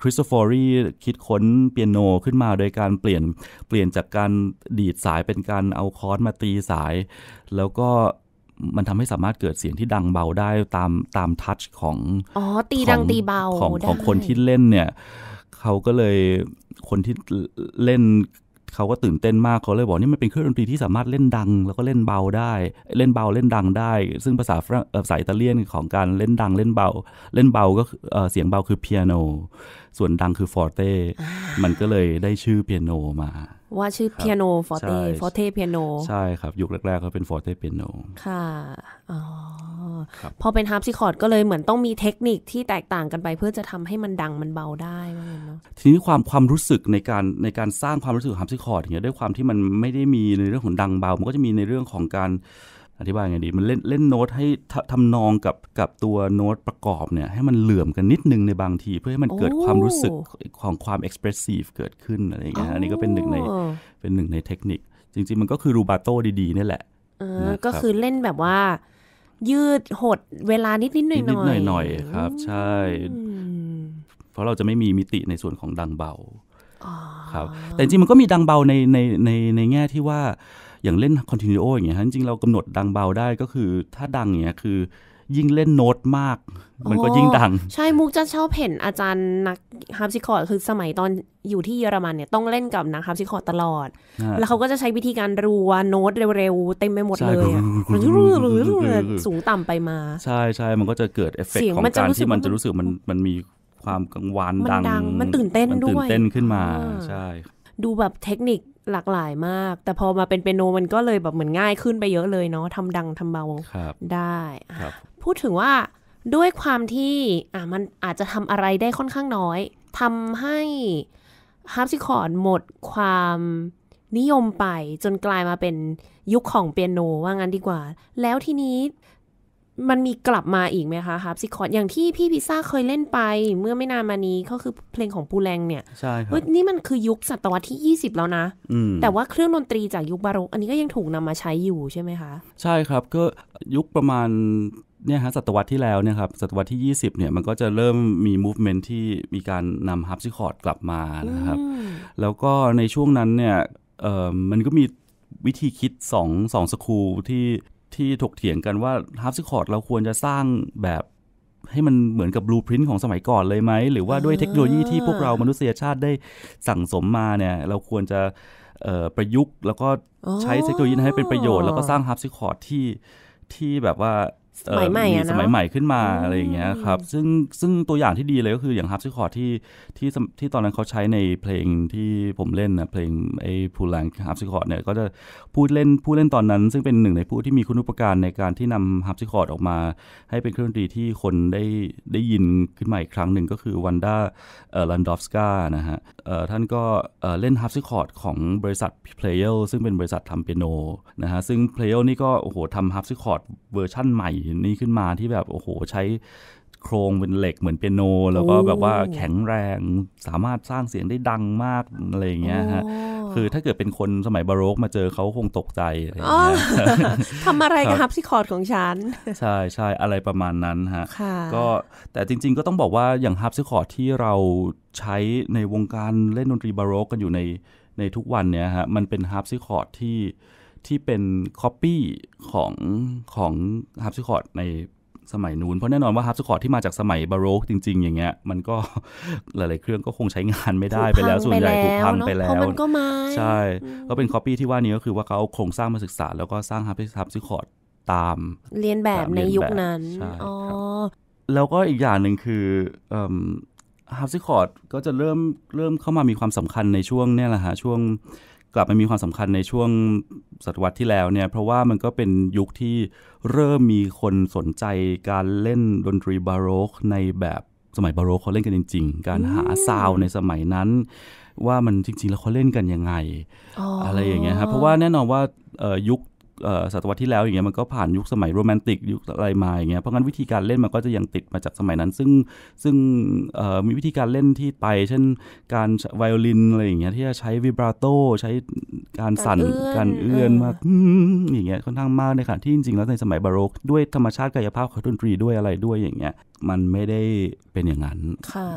คริสโตฟอรีคิดค้นเปียโนขึ้นมาโดยการเปลี่ยนเปลี่ยนจากการดีดสายเป็นการเอาคอร์สมาตีสายแล้วก็มันทำให้สามารถเกิดเสียงที่ดังเบาได้ตามตามทัชของอ๋อตีดังตีเบาของของคนที่เล่นเนี่ยเขาก็เลยคนที่เล่นเขาก็ตื่นเต้นมากเขาเลยบอกนี่มันเป็นเครื่องดนตรีที่สามารถเล่นดังแล้วก็เล่นเบาได้ เล่นเบาเล่นดังได้ ซึ่งภาษาภาษาอิตาเลียนของการเล่นดังเล่นเบา เล่นเบาก็เสียงเบาคือเปียโน ส่วนดังคือฟอร์เต้มันก็เลยได้ชื่อเปียโนมาว่าชื่อเปียโนฟอร์เต้ฟอร์เต้เปียโนใช่ครับ ยุคแรกๆก็เป็นฟอร์เต้เปียโนค่ะ อ๋อ พอเป็นฮาร์ปซิคอร์ดก็เลยเหมือนต้องมีเทคนิคที่แตกต่างกันไป เพื่อจะทำให้มันดังมันเบาได้ว่าเนาะทีนี้ความความรู้สึกในการในการสร้างความรู้สึกฮาร์ปซิคอร์ดอย่างเงี้ยด้วยความที่มันไม่ได้มีในเรื่องของดังเบา มันก็จะมีในเรื่องของการอธิบายไงดีมันเล่นเล่นโน้ตให้ทำนองกับกับตัวโน้ตประกอบเนี่ย ให้มันเหลื่อมกันนิดนึงในบางที เพื่อให้มันเกิดความรู้สึกของความเอ็กซ์เพรสซีฟเกิดขึ้นอะไรอย่างเงี้ยอันนี้ก็เป็นหนึ่งในเป็นหนึ่งในเทคนิค จริง ๆ มันก็คือรูบาโต้ดี ๆ นี่แหละก็คือเล่นแบบว่า ยืดหดเวลานิดนิดหน่อยหน่อยหน่อยครับ ใช่เพราะเราจะไม่มีมิติในส่วนของดังเบาครับ แต่จริงมันก็มีดังเบาในในในในแง่ที่ว่าอย่างเล่นคอนติเนียลอย่างเงี้ยจริงเรากำหนดดังเบาได้ก็คือถ้าดังเงี้ยคือยิ่งเล่นโน้ตมาก มันก็ยิ่งดัง ใช่ มุกจะชอบเห็นอาจารย์นักฮาร์ปซิคอร์ดคือสมัยตอนอยู่ที่เยอรมันเนี่ย ต้องเล่นกับนักฮาร์ปซิคอร์ดตลอด แล้วเขาก็จะใช้วิธีการรัวโน้ตเร็วๆ เต็มไปหมดเลยรรือ้สูงต่ำไปมา ใช่ใช่มันก็จะเกิดเอฟเฟกต์ของการที่มันจะรู้สึกมันมันมีความกังวานดังมันตื่นเต้นด้วยตื่นเต้นขึ้นมาใช่ดูแบบเทคนิคหลากหลายมาก แต่พอมาเป็นเปียโนมันก็เลยแบบเหมือนง่ายขึ้นไปเยอะเลยเนาะทำดังทำเบาได้ พูดถึงว่าด้วยความที่อ่ะมันอาจจะทำอะไรได้ค่อนข้างน้อยทำให้ฮาร์ปซิคอร์ดหมดความนิยมไปจนกลายมาเป็นยุคของเปียโนว่างั้นดีกว่า แล้วทีนี้มันมีกลับมาอีกไหมคะฮาร์ปซิคอร์ดอย่างที่พี่พิซ่าเคยเล่นไป เมื่อไม่นานมานี้ ก็คือเพลงของปูแรง เนี่ยใช่ครับนี่มันคือยุคศตวรรษที่ 20 แล้วนะ แต่ว่าเครื่องดนตรีจากยุคบาโรกอันนี้ก็ยังถูกนำมาใช้อยู่ใช่ไหมคะ ใช่ครับ ก็ยุคประมาณเนี่ยฮะศตวรรษที่แล้วเนี่ยครับศตวรรษที่ 20เนี่ยมันก็จะเริ่มมี movement ที่มีการนำฮาร์ปซิคอร์ดกลับมานะครับ แล้วก็ในช่วงนั้นเนี่ยมันก็มีวิธีคิด2งสคูที่ที่ถกเถียงกันว่าฮาร์ปซิคอร์ดเราควรจะสร้างแบบให้มันเหมือนกับบลูพรินต์ของสมัยก่อนเลยไหม หรือว่าด้วยเทคโนโลยีที่พวกเรามนุษยชาติได้สั่งสมมาเนี่ยเราควรจะประยุกต์ แล้วก็ใช้เทคโนโลยีให้เป็นประโยชน์ แล้วก็สร้างฮับซิคอร์ดที่ที่แบบว่าสมัยใหม่อะนะสมัยใหม่ขึ้นมาอะไรอย่างเงี้ยครับซึ่งซึ่งตัวอย่างที่ดีเลย ก็คืออย่างฮับซิคอร์ดที่ที่ที่ตอนนั้นเขาใช้ในเพลงที่ผมเล่นนะเพลงไอ้พูลแังฮับซิคอร์ดเนี่ยก็จะพูดเล่นพูดเล่นตอนนั้น ซึ่งเป็นหนึ่งในผู้ที่มีคุณุปการในการที่นำฮับซิคอร์ดออกมาให้เป็นเครื่องดนตรีที่คนได้ได้ยินขึ้นมาอีกครั้งหนึ่งก็คือวันด้าเออลันดอฟสกา นะฮะท่านก็เล่นฮับซิคอร์ดของบริษัทเพลเยอร์ซึ่งเป็นบริษัททำเปียโนนะฮะซึ่งเพลเยอร์นี่ก็โอ้โหทำฮับซิคอร์ดเวอร์ชั่นใหม่นี้ขึ้นมาที่แบบ โอ้โห ใช้โครงเป็นเหล็กเหมือนเปียโน แล้วก็แบบว่าแข็งแรงสามารถสร้างเสียงได้ดังมาก อะไรอย่างเงี้ยฮะ คือถ้าเกิดเป็นคนสมัยบาโรกมาเจอเขาคงตกใจอะไรเงี้ยทำอะไรกับฮับซิคอร์ดของฉัน ใช่ใช่อะไรประมาณนั้นฮะก็แต่จริงๆก็ต้องบอกว่าอย่างฮับซิคอร์ดที่เราใช้ในวงการเล่นดนตรีบาโรกกันอยู่ในในทุกวันเนี่ยฮะมันเป็นฮับซิคอร์ดที่ที่เป็นคัปปี้ของของฮา์ปซิคอร์ดในสมัยนู้นเพราะแน่นอนว่าฮารปซสคอร์ที่มาจากสมัยบาโรกจริง ๆ อย่างเงี้ย มันก็หลายๆเครื่องก็คงใช้งานไม่ได้ไปแล้วส่วนใหญ่ถูกพังไปแล้วมันก็มใช่ ก็เป็นคอปปี้ที่ว่านี้ก็คือว่าเขาโครงสร้างมาศึกษา แล้วก็สร้างฮ์ปฮปซสคอร์ตามเรียนแบบในยุคนั้นอ๋อแล้วก็อีกอย่างหนึ่งคือฮาร์ปซิคอร์ดก็จะเริ่มเริ่มเข้ามามีความสำคัญในช่วงเนี่ยแหละฮะช่วงกลับมามีความสำคัญในช่วงศตวรรษที่แล้วเนี่ยเพราะว่ามันก็เป็นยุคที่เริ่มมีคนสนใจการเล่นดนตรีบาโรกในแบบสมัยบาโรกเขาเล่นกันจริงๆ การหาซาวในสมัยนั้น ว่ามันจริงๆ แล้วเขาเล่นกันยังไง อะไรอย่างเงี้ยครับเพราะว่าแน่นอนว่ายุคศตวรรษที่แล้วอย่างเงี้ยมันก็ผ่านยุคสมัยโรแมนติกยุคอะไรมาอย่างเงี้ยเพราะงั้นวิธีการเล่นมันก็จะยังติดมาจากสมัยนั้น ซึ่งซึ่งมีวิธีการเล่นที่ไป เช่นการไวโอลินอะไรอย่างเงี้ยที่จะใช้วิบราโตใช้การสั่นการเอื้อนมากอย่างเงี้ยค่อนข้างมากในขณะที่จริงๆแล้วในสมัยบาโรกด้วยธรรมชาติกายภาพของดนตรี ด้วยอะไรด้วยอย่างเงี้ยมันไม่ได้เป็นอย่างนั้น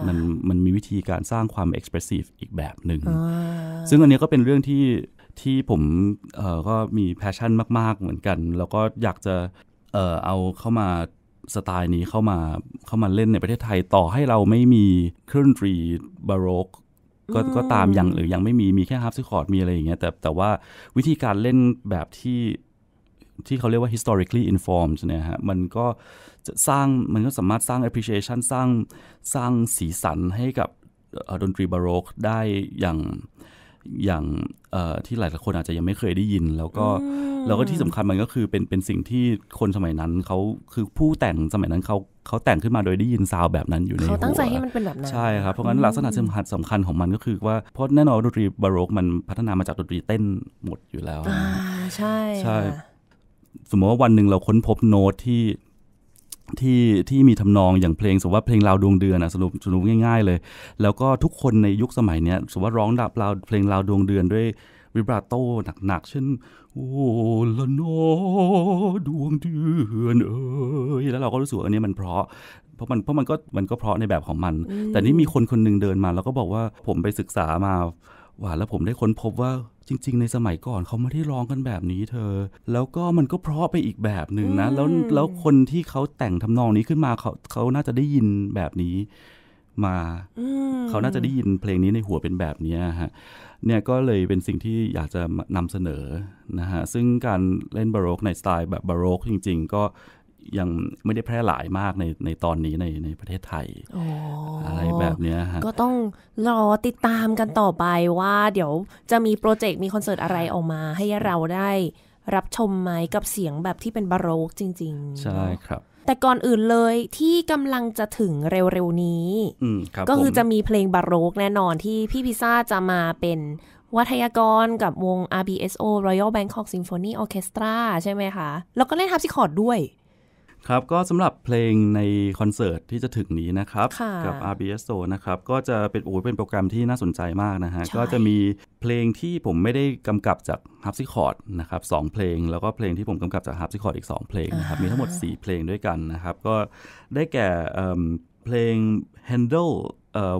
มันมันมีวิธีการสร้างความเอ็กซ์เพรสซีฟอีกแบบหนึ่งซึ่งอันนี้ก็เป็นเรื่องที่ที่ผมก็มีแพชชั่นมาก ๆเหมือนกัน แล้วก็อยากจะเอาเข้ามาสไตล์นี้เข้ามาเข้ามาเล่นในประเทศไทยต่อให้เราไม่มีเครื่องดนตรีบาโรกก็ก็ตามอย่างหรือยังไม่มี มีแค่ฮาร์ปซิคอร์ดมีอะไรอย่างเงี้ยแต่แต่ว่าวิธีการเล่นแบบที่ที่เขาเรียกว่า historically informed เนี่ยฮะมันก็จะสร้าง มันก็สามารถสร้าง appreciation สร้างสร้างสีสันให้กับดนตรีบาโรกได้อย่างอย่างที่หลายคนอาจจะยังไม่เคยได้ยิน แล้วก็แล้วก็ที่สำคัญมันก็คือเป็นเป็นสิ่งที่คนสมัยนั้นเขาคือผู้แต่งสมัยนั้นเขาเขาแต่งขึ้นมาโดยได้ยินซาวแบบนั้นอยู่ในหัวเขาตั้งใจให้มันเป็นแบบนั้นใช่ครับเพราะงั้นลักษณะสำคัญสำคัญของมันก็คือว่าเพราะแน่นอนดนตรีบาโรกมันพัฒนามาจากดนตรีเต้นหมดอยู่แล้วใช่ใช่ สมมติว่าวันหนึ่งเราค้นพบโน้ตที่ที่ที่มีทำนองอย่างเพลงสมว่าเพลงราวดวงเดือนนะสรุปสรุปง่ายๆเลย แล้วก็ทุกคนในยุคสมัยเนี้ยสมว่าร้องดับราวเพลงราวดวงเดือนด้วย วิบราโตหนักๆเช่น โอ้ละนอดวงเดือนเอ้ยแล้วเราก็รู้สึกอันนี้มันเพราะเพราะมันเพราะมันก็มันก็เพราะในแบบของมัน แต่นี่มีคนคนหนึ่งเดินมา แล้วก็บอกว่าผมไปศึกษามาว่าแล้วผมได้ค้นพบว่าจริง ๆ ในสมัยก่อนเขาไม่ได้ร้องกันแบบนี้เธอ แล้วก็มันก็เพราะไปอีกแบบหนึ่งนะ แล้วแล้วคนที่เขาแต่งทำนองนี้ขึ้นมาเขาเขาน่าจะได้ยินแบบนี้มา เขาน่าจะได้ยินเพลงนี้ในหัวเป็นแบบนี้ฮะ เนี่ยก็เลยเป็นสิ่งที่อยากจะนำเสนอนะฮะ ซึ่งการเล่นบาโรกในสไตล์แบบบาโรกจริงๆ ก็ยังไม่ได้แพร่หลายมากในในตอนนี้ในในประเทศไทยออะไรแบบนี้ฮะก็ต้องรอติดตามกันต่อไปว่าเดี๋ยวจะมีโปรเจกต์มีคอนเสิร์ตอะไรออกมา ให้เราได้รับชมไหมกับเสียงแบบที่เป็นบาโรกจริง ๆ ใช่ครับ แต่ก่อนอื่นเลยที่กำลังจะถึงเร็ว ๆ นี้ก็คือจะมีเพลงบาโรกแน่นอนที่พี่พิซ่าจะมาเป็นวัทยากรกับวง RBSO Royal Bangkok Symphony Orchestra ใช่ไหมคะแล้วก็เล่นฮาร์ปซิคอร์ดด้วยครับก็สำหรับเพลงในคอนเสิร์ตที่จะถึงนี้นะครับกับ RBSO นะครับก็จะเป็นโอ้เป็นโปรแกรมที่น่าสนใจมากนะฮะก็จะมีเพลงที่ผมไม่ได้กำกับจากฮับซิคอร์ดนะครับสเพลง แล้วก็เพลงที่ผมกำกับจากฮับซิคอร์ดอีก2 เพลงนะครับมีทั้งหมด 4 เพลงด้วยกันนะครับ ก็ได้แก่เพลง Handle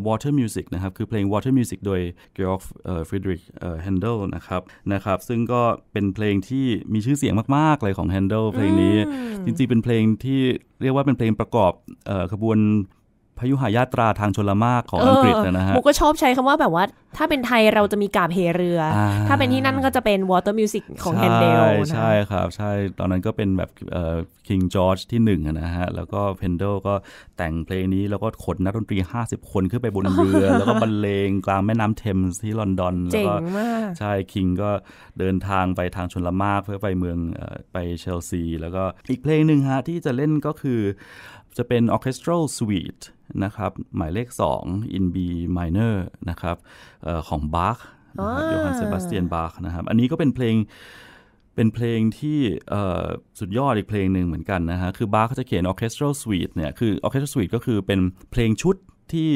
Water Music นะครับ คือเพลง Water Music โดย Georg Friedrich Handel นะครับ นะครับ ซึ่งก็เป็นเพลงที่มีชื่อเสียงมากๆเลยของ Handel เพลงนี้ จริง ๆ เป็นเพลงที่เรียกว่าเป็นเพลงประกอบขบวนพยุหายาตราทางชลมากของอังกฤษนะฮะมุกก็ชอบใช้คำว่าแบบว่า ถ้าเป็นไทยเราจะมีกาบเฮเรือ ถ้าเป็นที่นั่นก็จะเป็นวอเตอร์มิวสิกของแฮนเดลใช่ใช่ครับ ใช่ ตอนนั้นก็เป็นแบบคิงจอร์จที่หนึ่งนะฮะ แล้วก็เพนเดลก็แต่งเพลงนี้แล้วก็ขนนักดนตรี 50 คนขึ้นไปบนเรือแล้วก็บรรเลงกลางแม่น้ำเทมส์ที่ลอนดอนแล้วก็ใช่ คิงก็เดินทางไปทางชลมากเพื่อไปเมืองไปเชลซีแล้วก็อีกเพลงหนึ่งฮะที่จะเล่นก็คือจะเป็น Orchestral Suite นะครับหมายเลข 2 in B minor นะครับออของบาร์กโยฮันเซบาสเตียนบาร์กนะครับอันนี้ก็เป็นเพลง เป็นเพลงที่สุดยอดอีกเพลงหนึ่งเหมือนกันนะฮะคือบาร์เขาจะเขียน Orchestral Suite เนี่ยคือ Orchestral Suite ก็คือเป็นเพลงชุดที่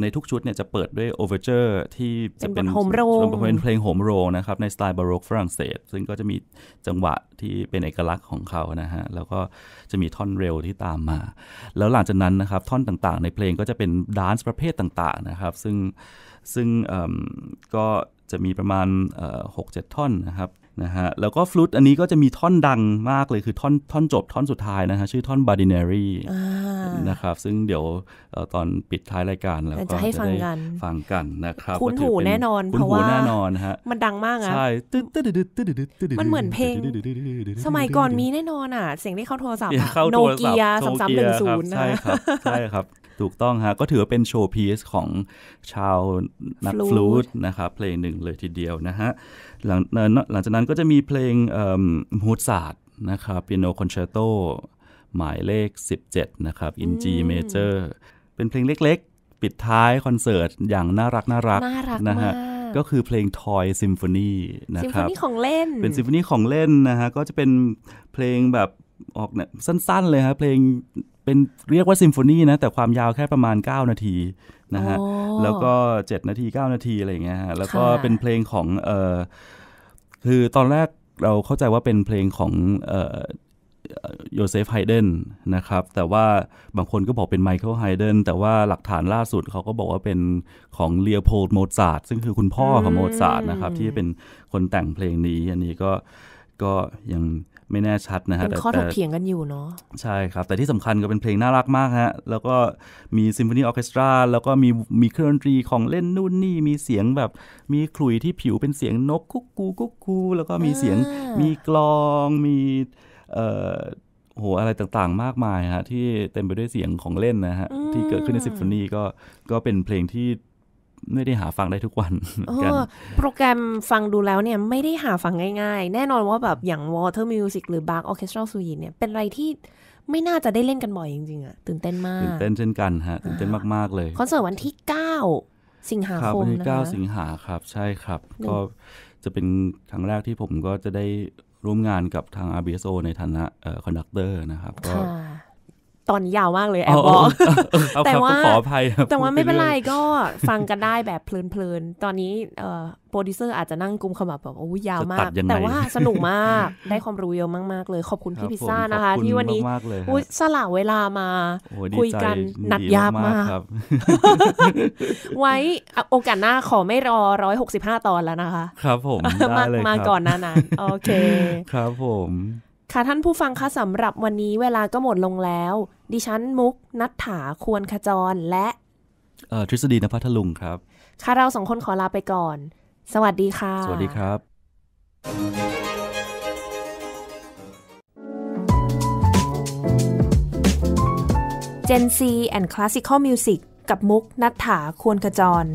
ในทุกชุดเนี่ยจะเปิดด้วยโอเวอร์เจอร์ที่จะเป็นโฮมโรงเพลงโฮมโรงนะครับในสไตล์บาโรกฝรั่งเศสซึ่งก็จะมีจังหวะที่เป็นเอกลักษณ์ของเขานะฮะแล้วก็จะมีท่อนเร็วที่ตามมา แล้วหลังจากนั้นนะครับท่อนต่างๆในเพลงก็จะเป็นดานซ์ประเภทต่างๆนะครับ ซึ่งซึ่งก็จะมีประมาณหกเจ็ดท่อนนะครับนะฮะแล้วก็ฟลุตอันนี้ก็จะมีท่อนดังมากเลยคือท่อนท่อนจบท่อนสุดท้ายนะฮะชื่อท่อนบาร์ดินารีนะครับซึ่งเดี๋ยวตอนปิดท้ายรายการ แล้วก็จะได้ฟังกันฟังกันนะครับคุ้นหูแน่นอน เพราะว่าแน่นอนฮะมันดังมากอะใช่มันเหมือนเพลง สมัยก่อนมีแน่นอนอะเสียงที่เข้าโทรศัพท์โนเกียสามสามหนึ่งศูนย์นะใช่ครับใช่ครับ ถูกต้องฮะก็ถือเป็นโชว์พีซของชาวนักฟลูดนะครับเพลงหนึ่งเลยทีเดียวนะฮะหลังหลังจากนั้นก็จะมีเพลงมูดซาดตนะครับเปียโนคอนแชร์โตหมายเลข 17 นะครับอินจีเมเจอร์เป็นเพลงเล็กๆปิดท้ายคอนเสิร์ตอย่างน่ารักน่ารักนะฮะก็คือเพลง Toy Symphony นะครับซิมโฟนีของเล่น เป็นซิมโฟนีของเล่นนะฮะก็จะเป็นเพลงแบบออกเนี่ยสั้นๆ เลยครับเพลงเป็นเรียกว่าซิมโฟนีนะ แต่ความยาวแค่ประมาณ 9 นาทีนะฮะแล้วก็ 7 นาที 9 นาที อะไรเงี้ยฮะแล้วก็เป็นเพลงของเออคือตอนแรกเราเข้าใจว่าเป็นเพลงของเโยเซฟไฮเดนนะครับ แต่ว่าบางคนก็บอกเป็นไมเคิลไฮเดนแต่ว่าหลักฐานล่าสุดเขาก็บอกว่าเป็นของเลียโพลโมซาร์ทซึ่งคือคุณพ่อของโมซาร์ทนะครับ ที่เป็นคนแต่งเพลงนี้ อันนี้ก็ก็ยังไม่แน่ชัดนะฮะเป็นข้อถกเถียงกันอยู่เนาะใช่ครับ แต่ที่สำคัญก็เป็นเพลงน่ารักมากฮะ แล้วก็มีซิมโฟนีออเคสตราแล้วก็มีมีเครื่องดนตรีของเล่นนู่นนี่มีเสียงแบบมีขลุ่ยที่ผิวเป็นเสียงนกกุ๊กกูกุ๊กกู แล้วก็มีเสียงมีกลองมีเอ่อโหอะไรต่างๆมากมายฮะ ที่เต็มไปด้วยเสียงของเล่นนะฮะ ที่เกิดขึ้นในซิมโฟนีก็ก็เป็นเพลงที่ไม่ได้หาฟังได้ทุกวันกันโปรแกรมฟังดูแล้วเนี่ย ไม่ได้หาฟังง่ายๆ แน่นอนว่าแบบ อย่าง Water Music หรือ Bach Orchestral Suite เนี่ยเป็นอะไรที่ไม่น่าจะได้เล่นกันบ่อยจริงๆอะตื่นเต้นมาก ตื่นเต้นเช่นกันฮะ ตื่นเต้นมากๆเลยคอนเสิร์ตวันที่ 9 สิงหาคมนะคะวันที่ 9 สิงหาครับใช่ครับก็จะเป็นครั้งแรกที่ผมก็จะได้ร่วมงานกับทาง RBSO ในฐานะคอนดักเตอร์ นะครับก็ตอนยาวมากเลยแอบบอกแต่ว่าขออภัยแต่ว่าไม่เป็นไรก็ฟังกันได้แบบเพลินๆตอนนี้โปรดิวเซอร์อาจจะนั่งกุมขมับบอกโอ้ยาวมากแต่ว่าสนุกมากได้ความรู้เยอะมากๆ เลย ขอบคุณพี่พิซซ่านะคะ ที่วันนี้สละเวลามา คุยกันหนักยากมากไว้โอกาสหน้าขอไม่รอร้อยหกสิบห้าตอนแล้วนะคะ ครับผมมาก่อนนานๆโอเค ครับผมค่ะท่านผู้ฟังคะสำหรับวันนี้เวลาก็หมดลงแล้ว ดิฉันมุกนัทถาควรขจรและทฤษฎีนภัทลุงครับ ค่ะเราสองคนขอลาไปก่อน สวัสดีค่ะ สวัสดีครับเจนซีแอนด์คลาสสิ c อลมิวสิกับมุกนัทถาควรขจร